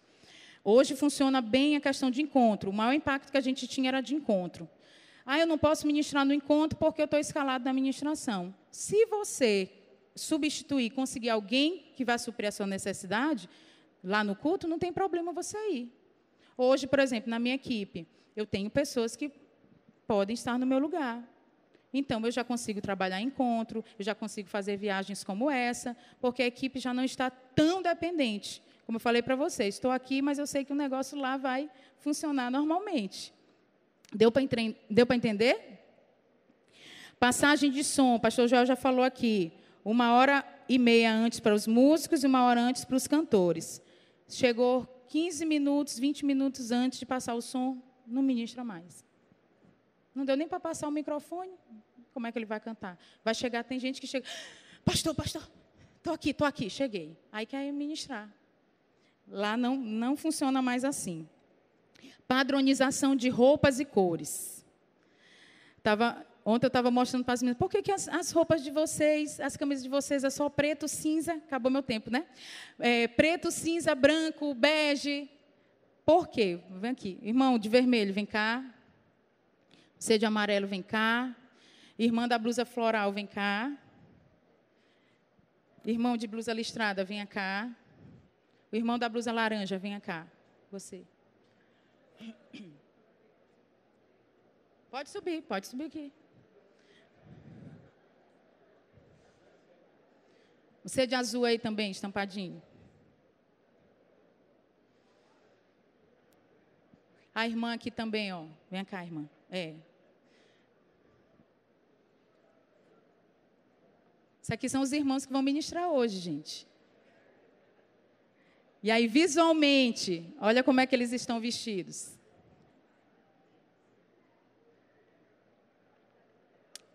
Speaker 1: Hoje funciona bem a questão de encontro. O maior impacto que a gente tinha era de encontro. Ah, eu não posso ministrar no encontro porque eu estou escalado na ministração. Se você substituir, conseguir alguém que vá suprir a sua necessidade, lá no culto, não tem problema você ir. Hoje, por exemplo, na minha equipe, eu tenho pessoas que podem estar no meu lugar. Então, eu já consigo trabalhar encontro, eu já consigo fazer viagens como essa, porque a equipe já não está tão dependente como eu falei para vocês, estou aqui, mas eu sei que o negócio lá vai funcionar normalmente. Deu para entre... entender? Passagem de som, o pastor Joel já falou aqui. Uma hora e meia antes para os músicos e uma hora antes para os cantores. Chegou 15 minutos, 20 minutos antes de passar o som, não ministra mais. Não deu nem para passar o microfone. Como é que ele vai cantar? Vai chegar, tem gente que chega, ah, pastor, pastor, estou aqui, estou aqui, cheguei. Aí quer ministrar. Lá não, não funciona mais assim. Padronização de roupas e cores. Tava, ontem eu estava mostrando para as meninas, por que, que as, as, roupas de vocês, as camisas de vocês é só preto, cinza, acabou meu tempo, né? É, preto, cinza, branco, bege. Por quê? Vem aqui. Irmão, de vermelho, vem cá. Você de amarelo, vem cá. Irmã da blusa floral, vem cá. Irmão de blusa listrada, vem cá. O irmão da blusa laranja, vem cá. Você. Pode subir, pode subir aqui. Você é de azul aí também, estampadinho. A irmã aqui também, ó. Vem cá, irmã. É. Isso aqui são os irmãos que vão ministrar hoje, gente. E aí, visualmente, olha como é que eles estão vestidos.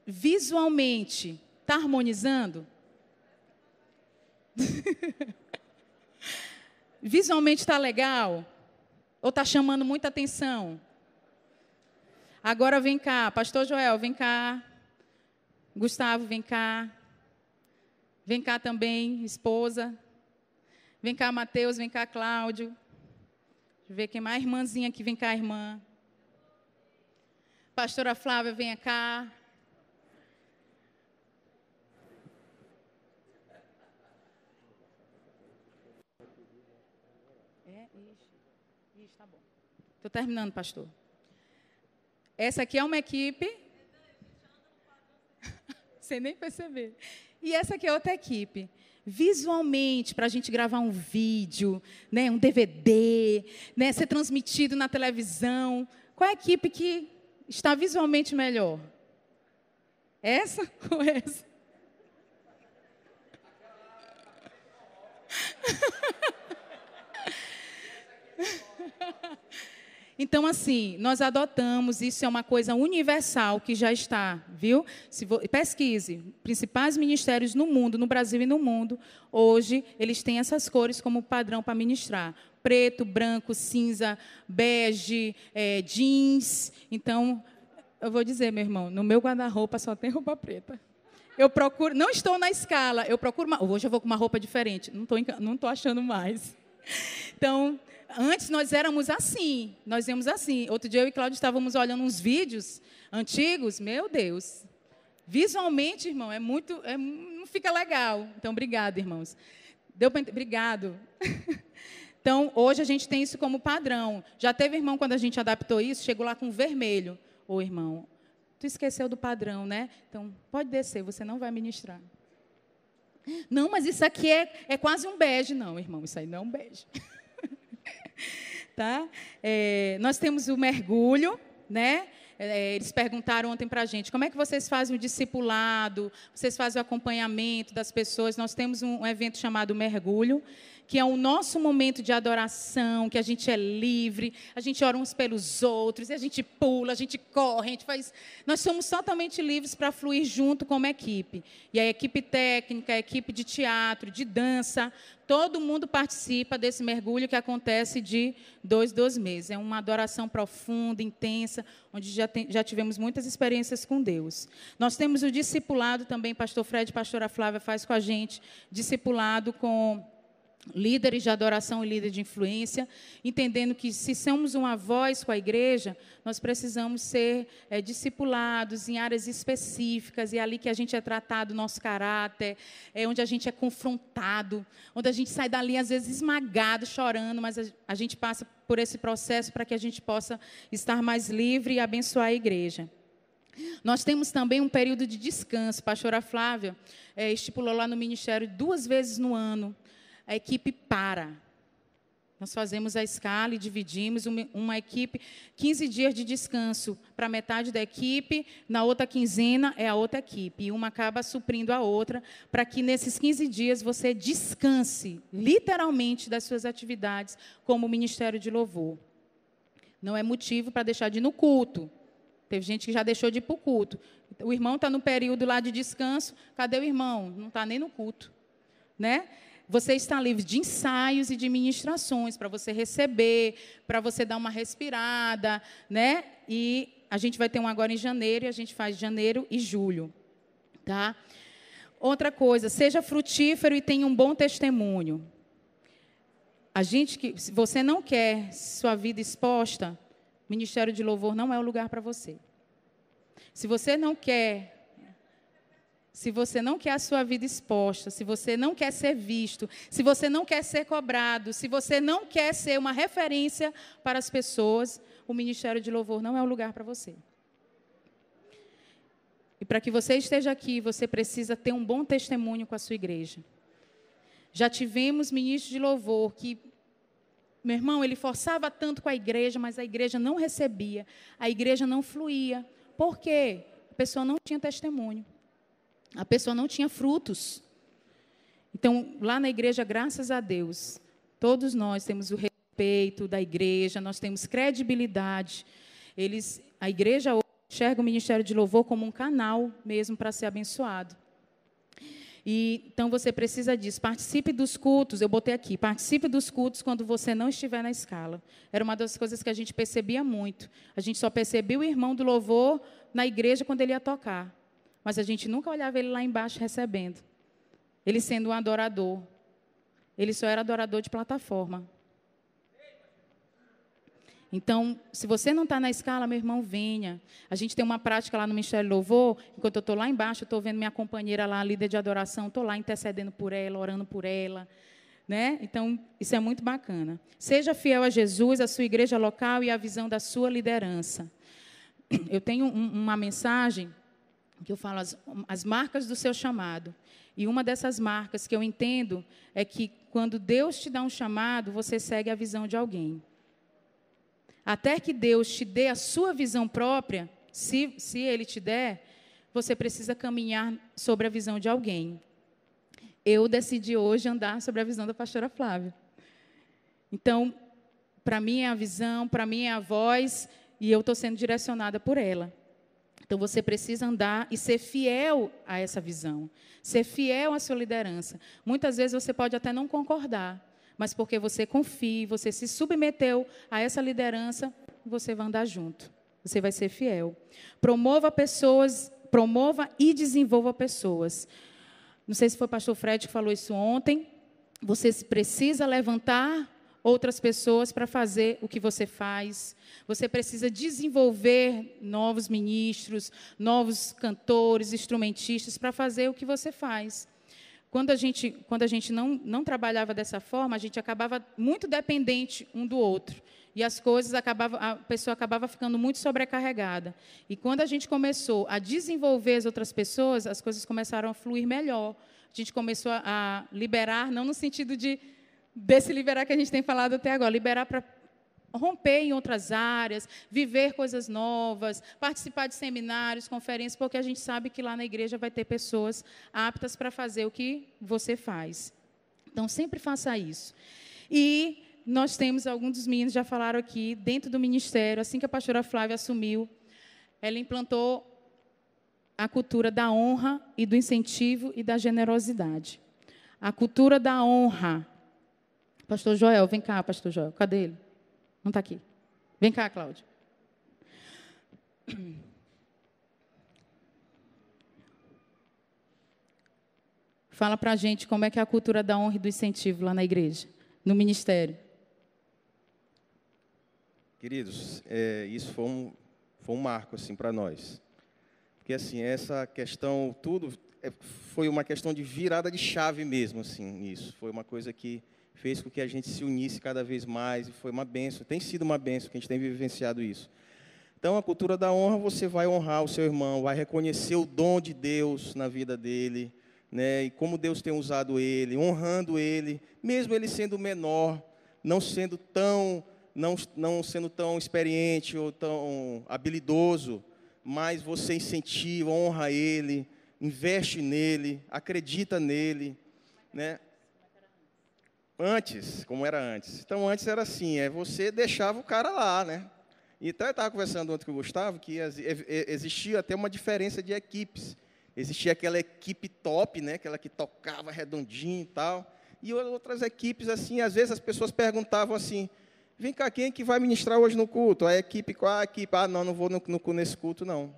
Speaker 1: Visualmente, está harmonizando? visualmente está legal? Ou está chamando muita atenção? Agora vem cá, Pastor Joel, vem cá. Gustavo, vem cá. Vem cá também, esposa. Vem cá, Mateus, vem cá, Cláudio. Deixa eu ver quem mais. irmãzinha aqui, vem cá, irmã. Pastora Flávia, venha cá. É, ixi. Ixi, tá bom. Estou terminando, pastor. Essa aqui é uma equipe. Sem nem perceber. E essa aqui é outra equipe visualmente para a gente gravar um vídeo, né, um DVD, né, ser transmitido na televisão. Qual é a equipe que está visualmente melhor? Essa ou essa? Então, assim, nós adotamos, isso é uma coisa universal que já está, viu? Se vo... Pesquise, principais ministérios no mundo, no Brasil e no mundo, hoje, eles têm essas cores como padrão para ministrar. Preto, branco, cinza, bege, é, jeans. Então, eu vou dizer, meu irmão, no meu guarda-roupa só tem roupa preta. Eu procuro, não estou na escala, eu procuro, uma, hoje eu vou com uma roupa diferente, não estou não estou achando mais. Então, antes nós éramos assim, nós íamos assim. Outro dia eu e Cláudio estávamos olhando uns vídeos antigos, meu Deus. Visualmente, irmão, é muito, é, não fica legal. Então, obrigado, irmãos. Deu pra, obrigado. Então, hoje a gente tem isso como padrão. Já teve irmão quando a gente adaptou isso, chegou lá com vermelho. Ô, irmão, tu esqueceu do padrão, né? Então, pode descer, você não vai ministrar. Não, mas isso aqui é, é quase um bege. Não, irmão, isso aí não é um bege. tá? É, nós temos o mergulho, né? É, é eles perguntaram ontem para a gente como é que vocês fazem o discipulado, vocês fazem o acompanhamento das pessoas. Nós temos um, um evento chamado Mergulho, que é o nosso momento de adoração, que a gente é livre, a gente ora uns pelos outros, a gente pula, a gente corre, a gente faz. Nós somos totalmente livres para fluir junto como equipe. E a equipe técnica, a equipe de teatro, de dança, todo mundo participa desse mergulho que acontece de dois, dois meses. É uma adoração profunda, intensa, onde já, tem, já tivemos muitas experiências com Deus. Nós temos o discipulado também, pastor Fred, pastora Flávia faz com a gente, discipulado com líderes de adoração e líderes de influência, entendendo que se somos uma voz com a igreja, nós precisamos ser é, discipulados em áreas específicas, e é ali que a gente é tratado nosso caráter, é onde a gente é confrontado, onde a gente sai dali às vezes esmagado, chorando, mas a, a gente passa por esse processo para que a gente possa estar mais livre e abençoar a igreja. Nós temos também um período de descanso. A pastora Flávia é, estipulou lá no ministério duas vezes no ano a equipe para. Nós fazemos a escala e dividimos uma equipe, 15 dias de descanso para metade da equipe, na outra quinzena é a outra equipe, e uma acaba suprindo a outra, para que nesses 15 dias você descanse, literalmente, das suas atividades como Ministério de Louvor. Não é motivo para deixar de ir no culto. Teve gente que já deixou de ir para o culto. O irmão está no período lá de descanso, cadê o irmão? Não está nem no culto. Né? você está livre de ensaios e de ministrações para você receber, para você dar uma respirada, né? E a gente vai ter um agora em janeiro e a gente faz janeiro e julho, tá? Outra coisa, seja frutífero e tenha um bom testemunho. A gente que, se você não quer sua vida exposta, Ministério de Louvor não é o lugar para você. Se você não quer se você não quer a sua vida exposta, se você não quer ser visto, se você não quer ser cobrado, se você não quer ser uma referência para as pessoas, o Ministério de Louvor não é o lugar para você. E para que você esteja aqui, você precisa ter um bom testemunho com a sua igreja. Já tivemos ministros de louvor que, meu irmão, ele forçava tanto com a igreja, mas a igreja não recebia, a igreja não fluía. Por quê? A pessoa não tinha testemunho. A pessoa não tinha frutos. Então, lá na igreja, graças a Deus, todos nós temos o respeito da igreja, nós temos credibilidade. Eles, a igreja enxerga o ministério de louvor como um canal mesmo para ser abençoado. E, então você precisa disso. Participe dos cultos, eu botei aqui, participe dos cultos quando você não estiver na escala. Era uma das coisas que a gente percebia muito. A gente só percebia o irmão do louvor na igreja quando ele ia tocar mas a gente nunca olhava ele lá embaixo recebendo. Ele sendo um adorador. Ele só era adorador de plataforma. Então, se você não está na escala, meu irmão, venha. A gente tem uma prática lá no Ministério Louvor. Enquanto eu estou lá embaixo, estou vendo minha companheira lá, líder de adoração, estou lá intercedendo por ela, orando por ela. Né? Então, isso é muito bacana. Seja fiel a Jesus, a sua igreja local e a visão da sua liderança. Eu tenho um, uma mensagem que eu falo as, as marcas do seu chamado. E uma dessas marcas que eu entendo é que quando Deus te dá um chamado, você segue a visão de alguém. Até que Deus te dê a sua visão própria, se, se Ele te der, você precisa caminhar sobre a visão de alguém. Eu decidi hoje andar sobre a visão da pastora Flávia. Então, para mim é a visão, para mim é a voz, e eu estou sendo direcionada por ela. Então você precisa andar e ser fiel a essa visão, ser fiel à sua liderança. Muitas vezes você pode até não concordar, mas porque você confia, você se submeteu a essa liderança, você vai andar junto. Você vai ser fiel. Promova pessoas, promova e desenvolva pessoas. Não sei se foi o pastor Fred que falou isso ontem. Você precisa levantar outras pessoas para fazer o que você faz. Você precisa desenvolver novos ministros, novos cantores, instrumentistas para fazer o que você faz. Quando a gente, quando a gente não, não trabalhava dessa forma, a gente acabava muito dependente um do outro. E as coisas acabavam, a pessoa acabava ficando muito sobrecarregada. E quando a gente começou a desenvolver as outras pessoas, as coisas começaram a fluir melhor. A gente começou a liberar, não no sentido de desse liberar que a gente tem falado até agora, liberar para romper em outras áreas, viver coisas novas, participar de seminários, conferências, porque a gente sabe que lá na igreja vai ter pessoas aptas para fazer o que você faz. Então sempre faça isso. E nós temos alguns dos meninos já falaram aqui dentro do ministério, assim que a pastora Flávia assumiu, ela implantou a cultura da honra e do incentivo e da generosidade. A cultura da honra Pastor Joel, vem cá, pastor Joel. Cadê ele? Não está aqui. Vem cá, Cláudio. Fala para a gente como é que é a cultura da honra e do incentivo lá na igreja, no ministério.
Speaker 4: Queridos, é, isso foi um, foi um marco assim para nós, porque assim essa questão tudo é, foi uma questão de virada de chave mesmo assim isso Foi uma coisa que fez com que a gente se unisse cada vez mais e foi uma benção. Tem sido uma benção que a gente tem vivenciado isso. Então, a cultura da honra, você vai honrar o seu irmão, vai reconhecer o dom de Deus na vida dele, né? E como Deus tem usado ele, honrando ele, mesmo ele sendo menor, não sendo tão não, não sendo tão experiente ou tão habilidoso, mas você incentiva, honra ele, investe nele, acredita nele, né? antes, como era antes. Então, antes era assim, é você deixava o cara lá, né? Então, eu estava conversando ontem com o Gustavo que existia até uma diferença de equipes. Existia aquela equipe top, né? Aquela que tocava redondinho e tal. E outras equipes, assim, às vezes as pessoas perguntavam assim, vem cá, quem é que vai ministrar hoje no culto? A equipe, qual a equipe? Ah, não, não vou no, no, nesse culto, não.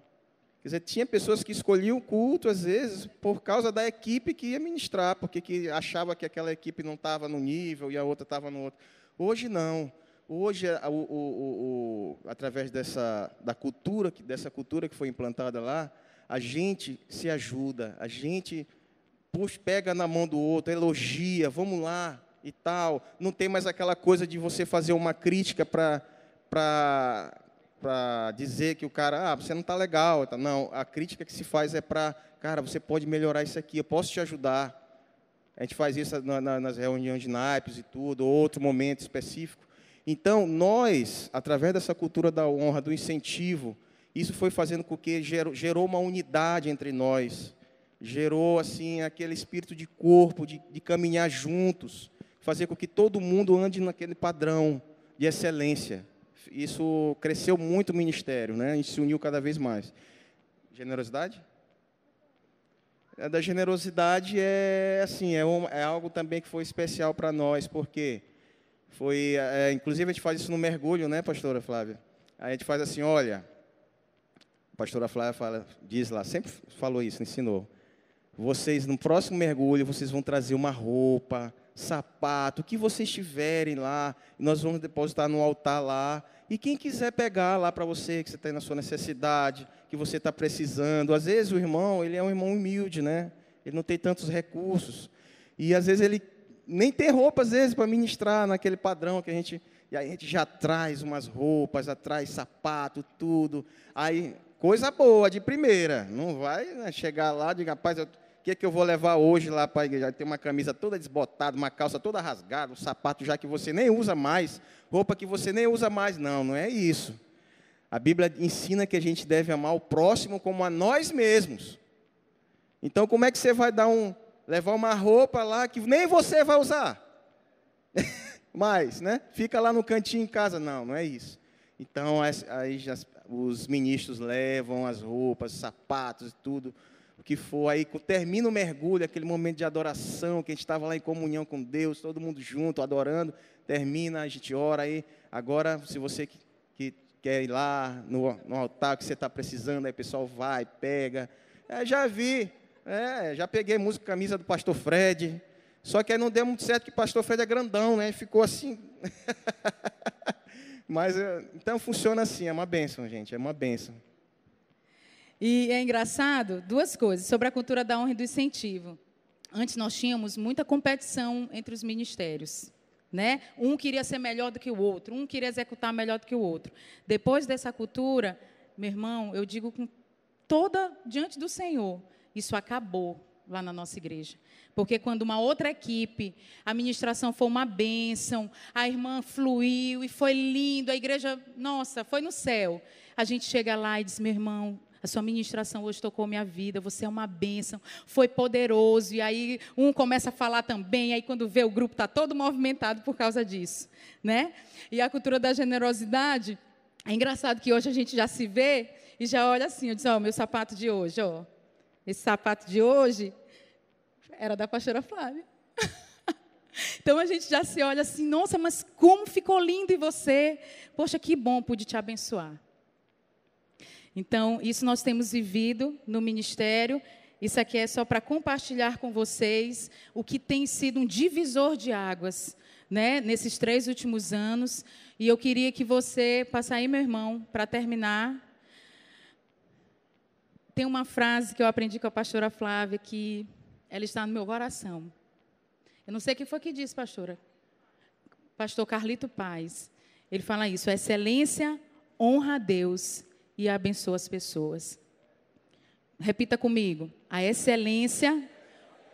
Speaker 4: Quer dizer, tinha pessoas que escolhiam o culto, às vezes, por causa da equipe que ia ministrar, porque que achava que aquela equipe não estava no nível e a outra estava no outro. Hoje não. Hoje, o, o, o, através dessa, da cultura, dessa cultura que foi implantada lá, a gente se ajuda, a gente puxa, pega na mão do outro, elogia, vamos lá e tal. Não tem mais aquela coisa de você fazer uma crítica para para dizer que o cara, ah, você não está legal. Não, a crítica que se faz é para, cara, você pode melhorar isso aqui, eu posso te ajudar. A gente faz isso na, na, nas reuniões de naipes e tudo, outro momento específico. Então, nós, através dessa cultura da honra, do incentivo, isso foi fazendo com que gerou, gerou uma unidade entre nós, gerou assim aquele espírito de corpo, de, de caminhar juntos, fazer com que todo mundo ande naquele padrão de excelência isso cresceu muito o ministério, né? A gente se uniu cada vez mais. Generosidade? A da generosidade é assim, é, um, é algo também que foi especial para nós, porque foi, é, inclusive a gente faz isso no mergulho, né, pastora Flávia? a gente faz assim, olha, a pastora Flávia fala, diz lá, sempre falou isso, ensinou. Vocês no próximo mergulho, vocês vão trazer uma roupa, sapato, o que vocês tiverem lá, nós vamos depositar no altar lá. E quem quiser pegar lá para você, que você tem tá na sua necessidade, que você está precisando. Às vezes o irmão, ele é um irmão humilde, né? Ele não tem tantos recursos. E às vezes ele nem tem roupa, às vezes, para ministrar naquele padrão que a gente. E aí a gente já traz umas roupas, atrás sapato, tudo. Aí, coisa boa, de primeira. Não vai né, chegar lá e dizer, rapaz, eu o que é que eu vou levar hoje lá para a igreja? Tem uma camisa toda desbotada, uma calça toda rasgada, um sapato já que você nem usa mais, roupa que você nem usa mais. Não, não é isso. A Bíblia ensina que a gente deve amar o próximo como a nós mesmos. Então, como é que você vai dar um levar uma roupa lá que nem você vai usar? Mais, né? Fica lá no cantinho em casa, não, não é isso. Então, aí já, os ministros levam as roupas, os sapatos e tudo o que for. Aí termina o mergulho, aquele momento de adoração, que a gente estava lá em comunhão com Deus, todo mundo junto, adorando. Termina, a gente ora aí. Agora, se você que, que quer ir lá no, no altar que você está precisando, aí o pessoal vai, pega. É, já vi, é, já peguei música camisa do pastor Fred. Só que aí não deu muito certo que o pastor Fred é grandão, né? Ficou assim. Mas é, então funciona assim, é uma bênção, gente, é uma bênção.
Speaker 1: E é engraçado duas coisas sobre a cultura da honra e do incentivo. Antes nós tínhamos muita competição entre os ministérios. Né? Um queria ser melhor do que o outro, um queria executar melhor do que o outro. Depois dessa cultura, meu irmão, eu digo com toda diante do Senhor, isso acabou lá na nossa igreja. Porque quando uma outra equipe, a ministração foi uma bênção, a irmã fluiu e foi lindo, a igreja, nossa, foi no céu. A gente chega lá e diz, meu irmão, a sua ministração hoje tocou minha vida, você é uma bênção, foi poderoso. E aí um começa a falar também, aí quando vê o grupo está todo movimentado por causa disso. Né? E a cultura da generosidade, é engraçado que hoje a gente já se vê e já olha assim, eu diz, ó, oh, meu sapato de hoje, ó. Esse sapato de hoje era da pastora Flávia. Então a gente já se olha assim, nossa, mas como ficou lindo em você. Poxa, que bom, pude te abençoar. Então, isso nós temos vivido no ministério. Isso aqui é só para compartilhar com vocês o que tem sido um divisor de águas né, nesses três últimos anos. E eu queria que você, passasse aí, meu irmão, para terminar. Tem uma frase que eu aprendi com a pastora Flávia que ela está no meu coração. Eu não sei quem foi que disse, pastora. Pastor Carlito Paz. Ele fala isso: excelência honra a Deus e abençoa as pessoas. Repita comigo. A excelência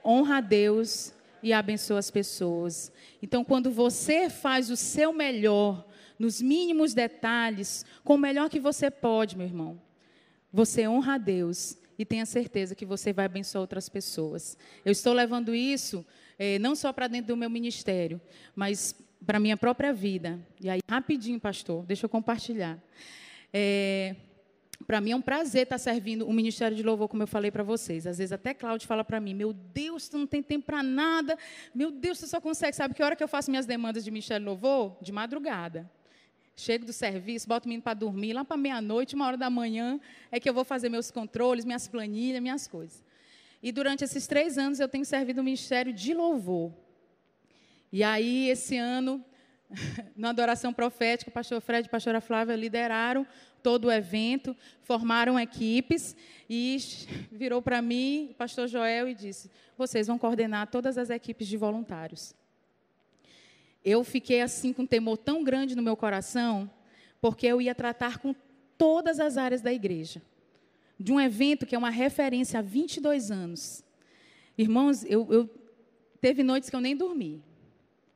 Speaker 1: honra a Deus e abençoa as pessoas. Então, quando você faz o seu melhor, nos mínimos detalhes, com o melhor que você pode, meu irmão, você honra a Deus e tenha certeza que você vai abençoar outras pessoas. Eu estou levando isso eh, não só para dentro do meu ministério, mas para a minha própria vida. E aí, rapidinho, pastor, deixa eu compartilhar. É, para mim é um prazer estar tá servindo o Ministério de Louvor, como eu falei para vocês. Às vezes até Cláudio fala para mim, meu Deus, tu não tem tempo para nada, meu Deus, tu só consegue. Sabe que hora que eu faço minhas demandas de Ministério de Louvor? De madrugada. Chego do serviço, boto o menino para dormir, lá para meia-noite, uma hora da manhã, é que eu vou fazer meus controles, minhas planilhas, minhas coisas. E durante esses três anos eu tenho servido o Ministério de Louvor. E aí, esse ano, na adoração profética, o pastor Fred e a pastora Flávia lideraram todo o evento, formaram equipes e virou para mim, pastor Joel, e disse: Vocês vão coordenar todas as equipes de voluntários. Eu fiquei assim com um temor tão grande no meu coração, porque eu ia tratar com todas as áreas da igreja, de um evento que é uma referência há 22 anos. Irmãos, eu, eu teve noites que eu nem dormi,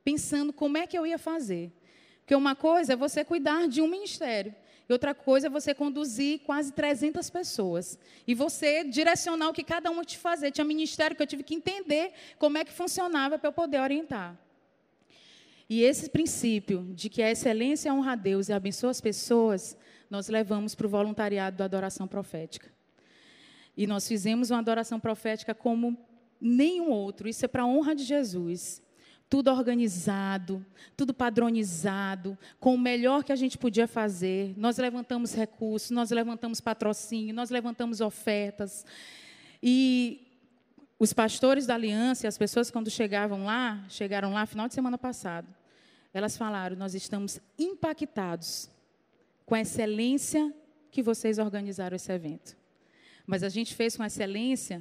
Speaker 1: pensando como é que eu ia fazer. Porque uma coisa é você cuidar de um ministério, e outra coisa é você conduzir quase 300 pessoas. E você direcionar o que cada uma te fazer. Tinha ministério que eu tive que entender como é que funcionava para eu poder orientar. E esse princípio de que a excelência honra a Deus e abençoa as pessoas, nós levamos para o voluntariado da adoração profética. E nós fizemos uma adoração profética como nenhum outro. Isso é para a honra de Jesus tudo organizado, tudo padronizado, com o melhor que a gente podia fazer. Nós levantamos recursos, nós levantamos patrocínio, nós levantamos ofertas. E os pastores da aliança e as pessoas quando chegavam lá, chegaram lá final de semana passado, elas falaram: "Nós estamos impactados com a excelência que vocês organizaram esse evento. Mas a gente fez com excelência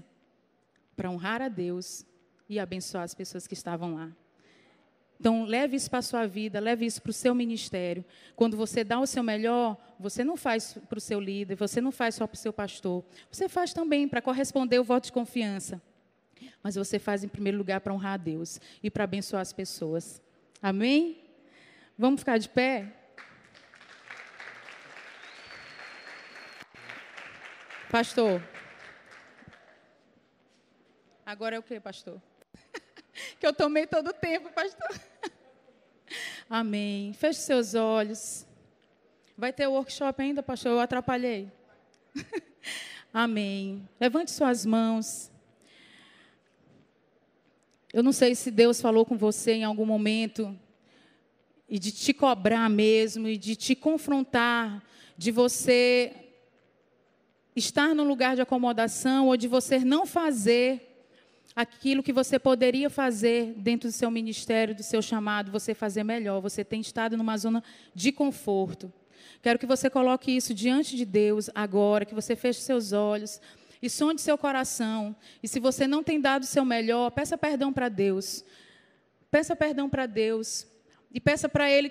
Speaker 1: para honrar a Deus e abençoar as pessoas que estavam lá. Então, leve isso para a sua vida, leve isso para o seu ministério. Quando você dá o seu melhor, você não faz para o seu líder, você não faz só para o seu pastor. Você faz também para corresponder o voto de confiança. Mas você faz, em primeiro lugar, para honrar a Deus e para abençoar as pessoas. Amém? Vamos ficar de pé? Pastor. Agora é o que, pastor? que eu tomei todo o tempo, pastor. Amém. Feche seus olhos. Vai ter workshop ainda, pastor? Eu atrapalhei. Amém. Levante suas mãos. Eu não sei se Deus falou com você em algum momento e de te cobrar mesmo e de te confrontar, de você estar no lugar de acomodação ou de você não fazer aquilo que você poderia fazer dentro do seu ministério, do seu chamado, você fazer melhor. Você tem estado numa zona de conforto. Quero que você coloque isso diante de Deus agora, que você feche seus olhos e sonde seu coração. E se você não tem dado o seu melhor, peça perdão para Deus. Peça perdão para Deus e peça para Ele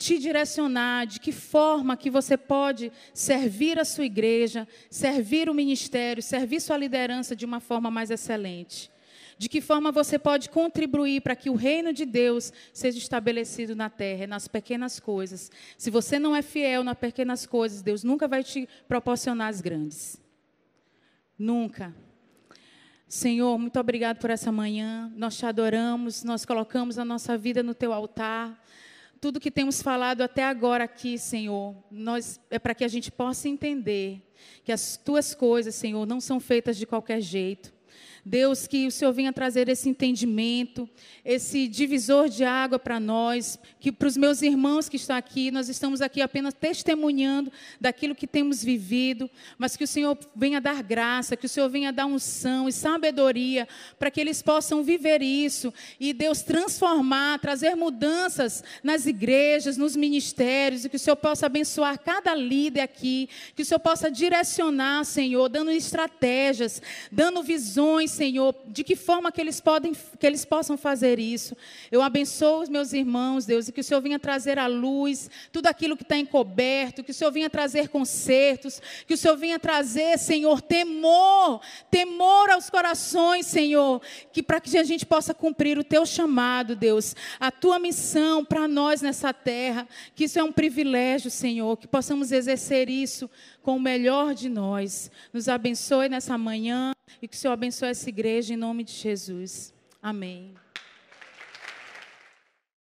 Speaker 1: te direcionar de que forma que você pode servir a sua igreja, servir o ministério, servir sua liderança de uma forma mais excelente. De que forma você pode contribuir para que o reino de Deus seja estabelecido na terra, nas pequenas coisas. Se você não é fiel nas pequenas coisas, Deus nunca vai te proporcionar as grandes. Nunca. Senhor, muito obrigado por essa manhã. Nós te adoramos, nós colocamos a nossa vida no teu altar tudo que temos falado até agora aqui, Senhor, nós é para que a gente possa entender que as tuas coisas, Senhor, não são feitas de qualquer jeito. Deus, que o Senhor venha trazer esse entendimento, esse divisor de água para nós, que para os meus irmãos que estão aqui, nós estamos aqui apenas testemunhando daquilo que temos vivido, mas que o Senhor venha dar graça, que o Senhor venha dar unção e sabedoria para que eles possam viver isso e Deus transformar, trazer mudanças nas igrejas, nos ministérios, e que o Senhor possa abençoar cada líder aqui, que o Senhor possa direcionar, Senhor, dando estratégias, dando visões Senhor, de que forma que eles, podem, que eles possam fazer isso. Eu abençoo os meus irmãos, Deus, e que o Senhor venha trazer à luz tudo aquilo que está encoberto, que o Senhor venha trazer concertos, que o Senhor venha trazer, Senhor, temor, temor aos corações, Senhor, que para que a gente possa cumprir o teu chamado, Deus, a tua missão para nós nessa terra, que isso é um privilégio, Senhor, que possamos exercer isso com o melhor de nós. Nos abençoe nessa manhã. E que o Senhor abençoe essa igreja em nome de Jesus. Amém.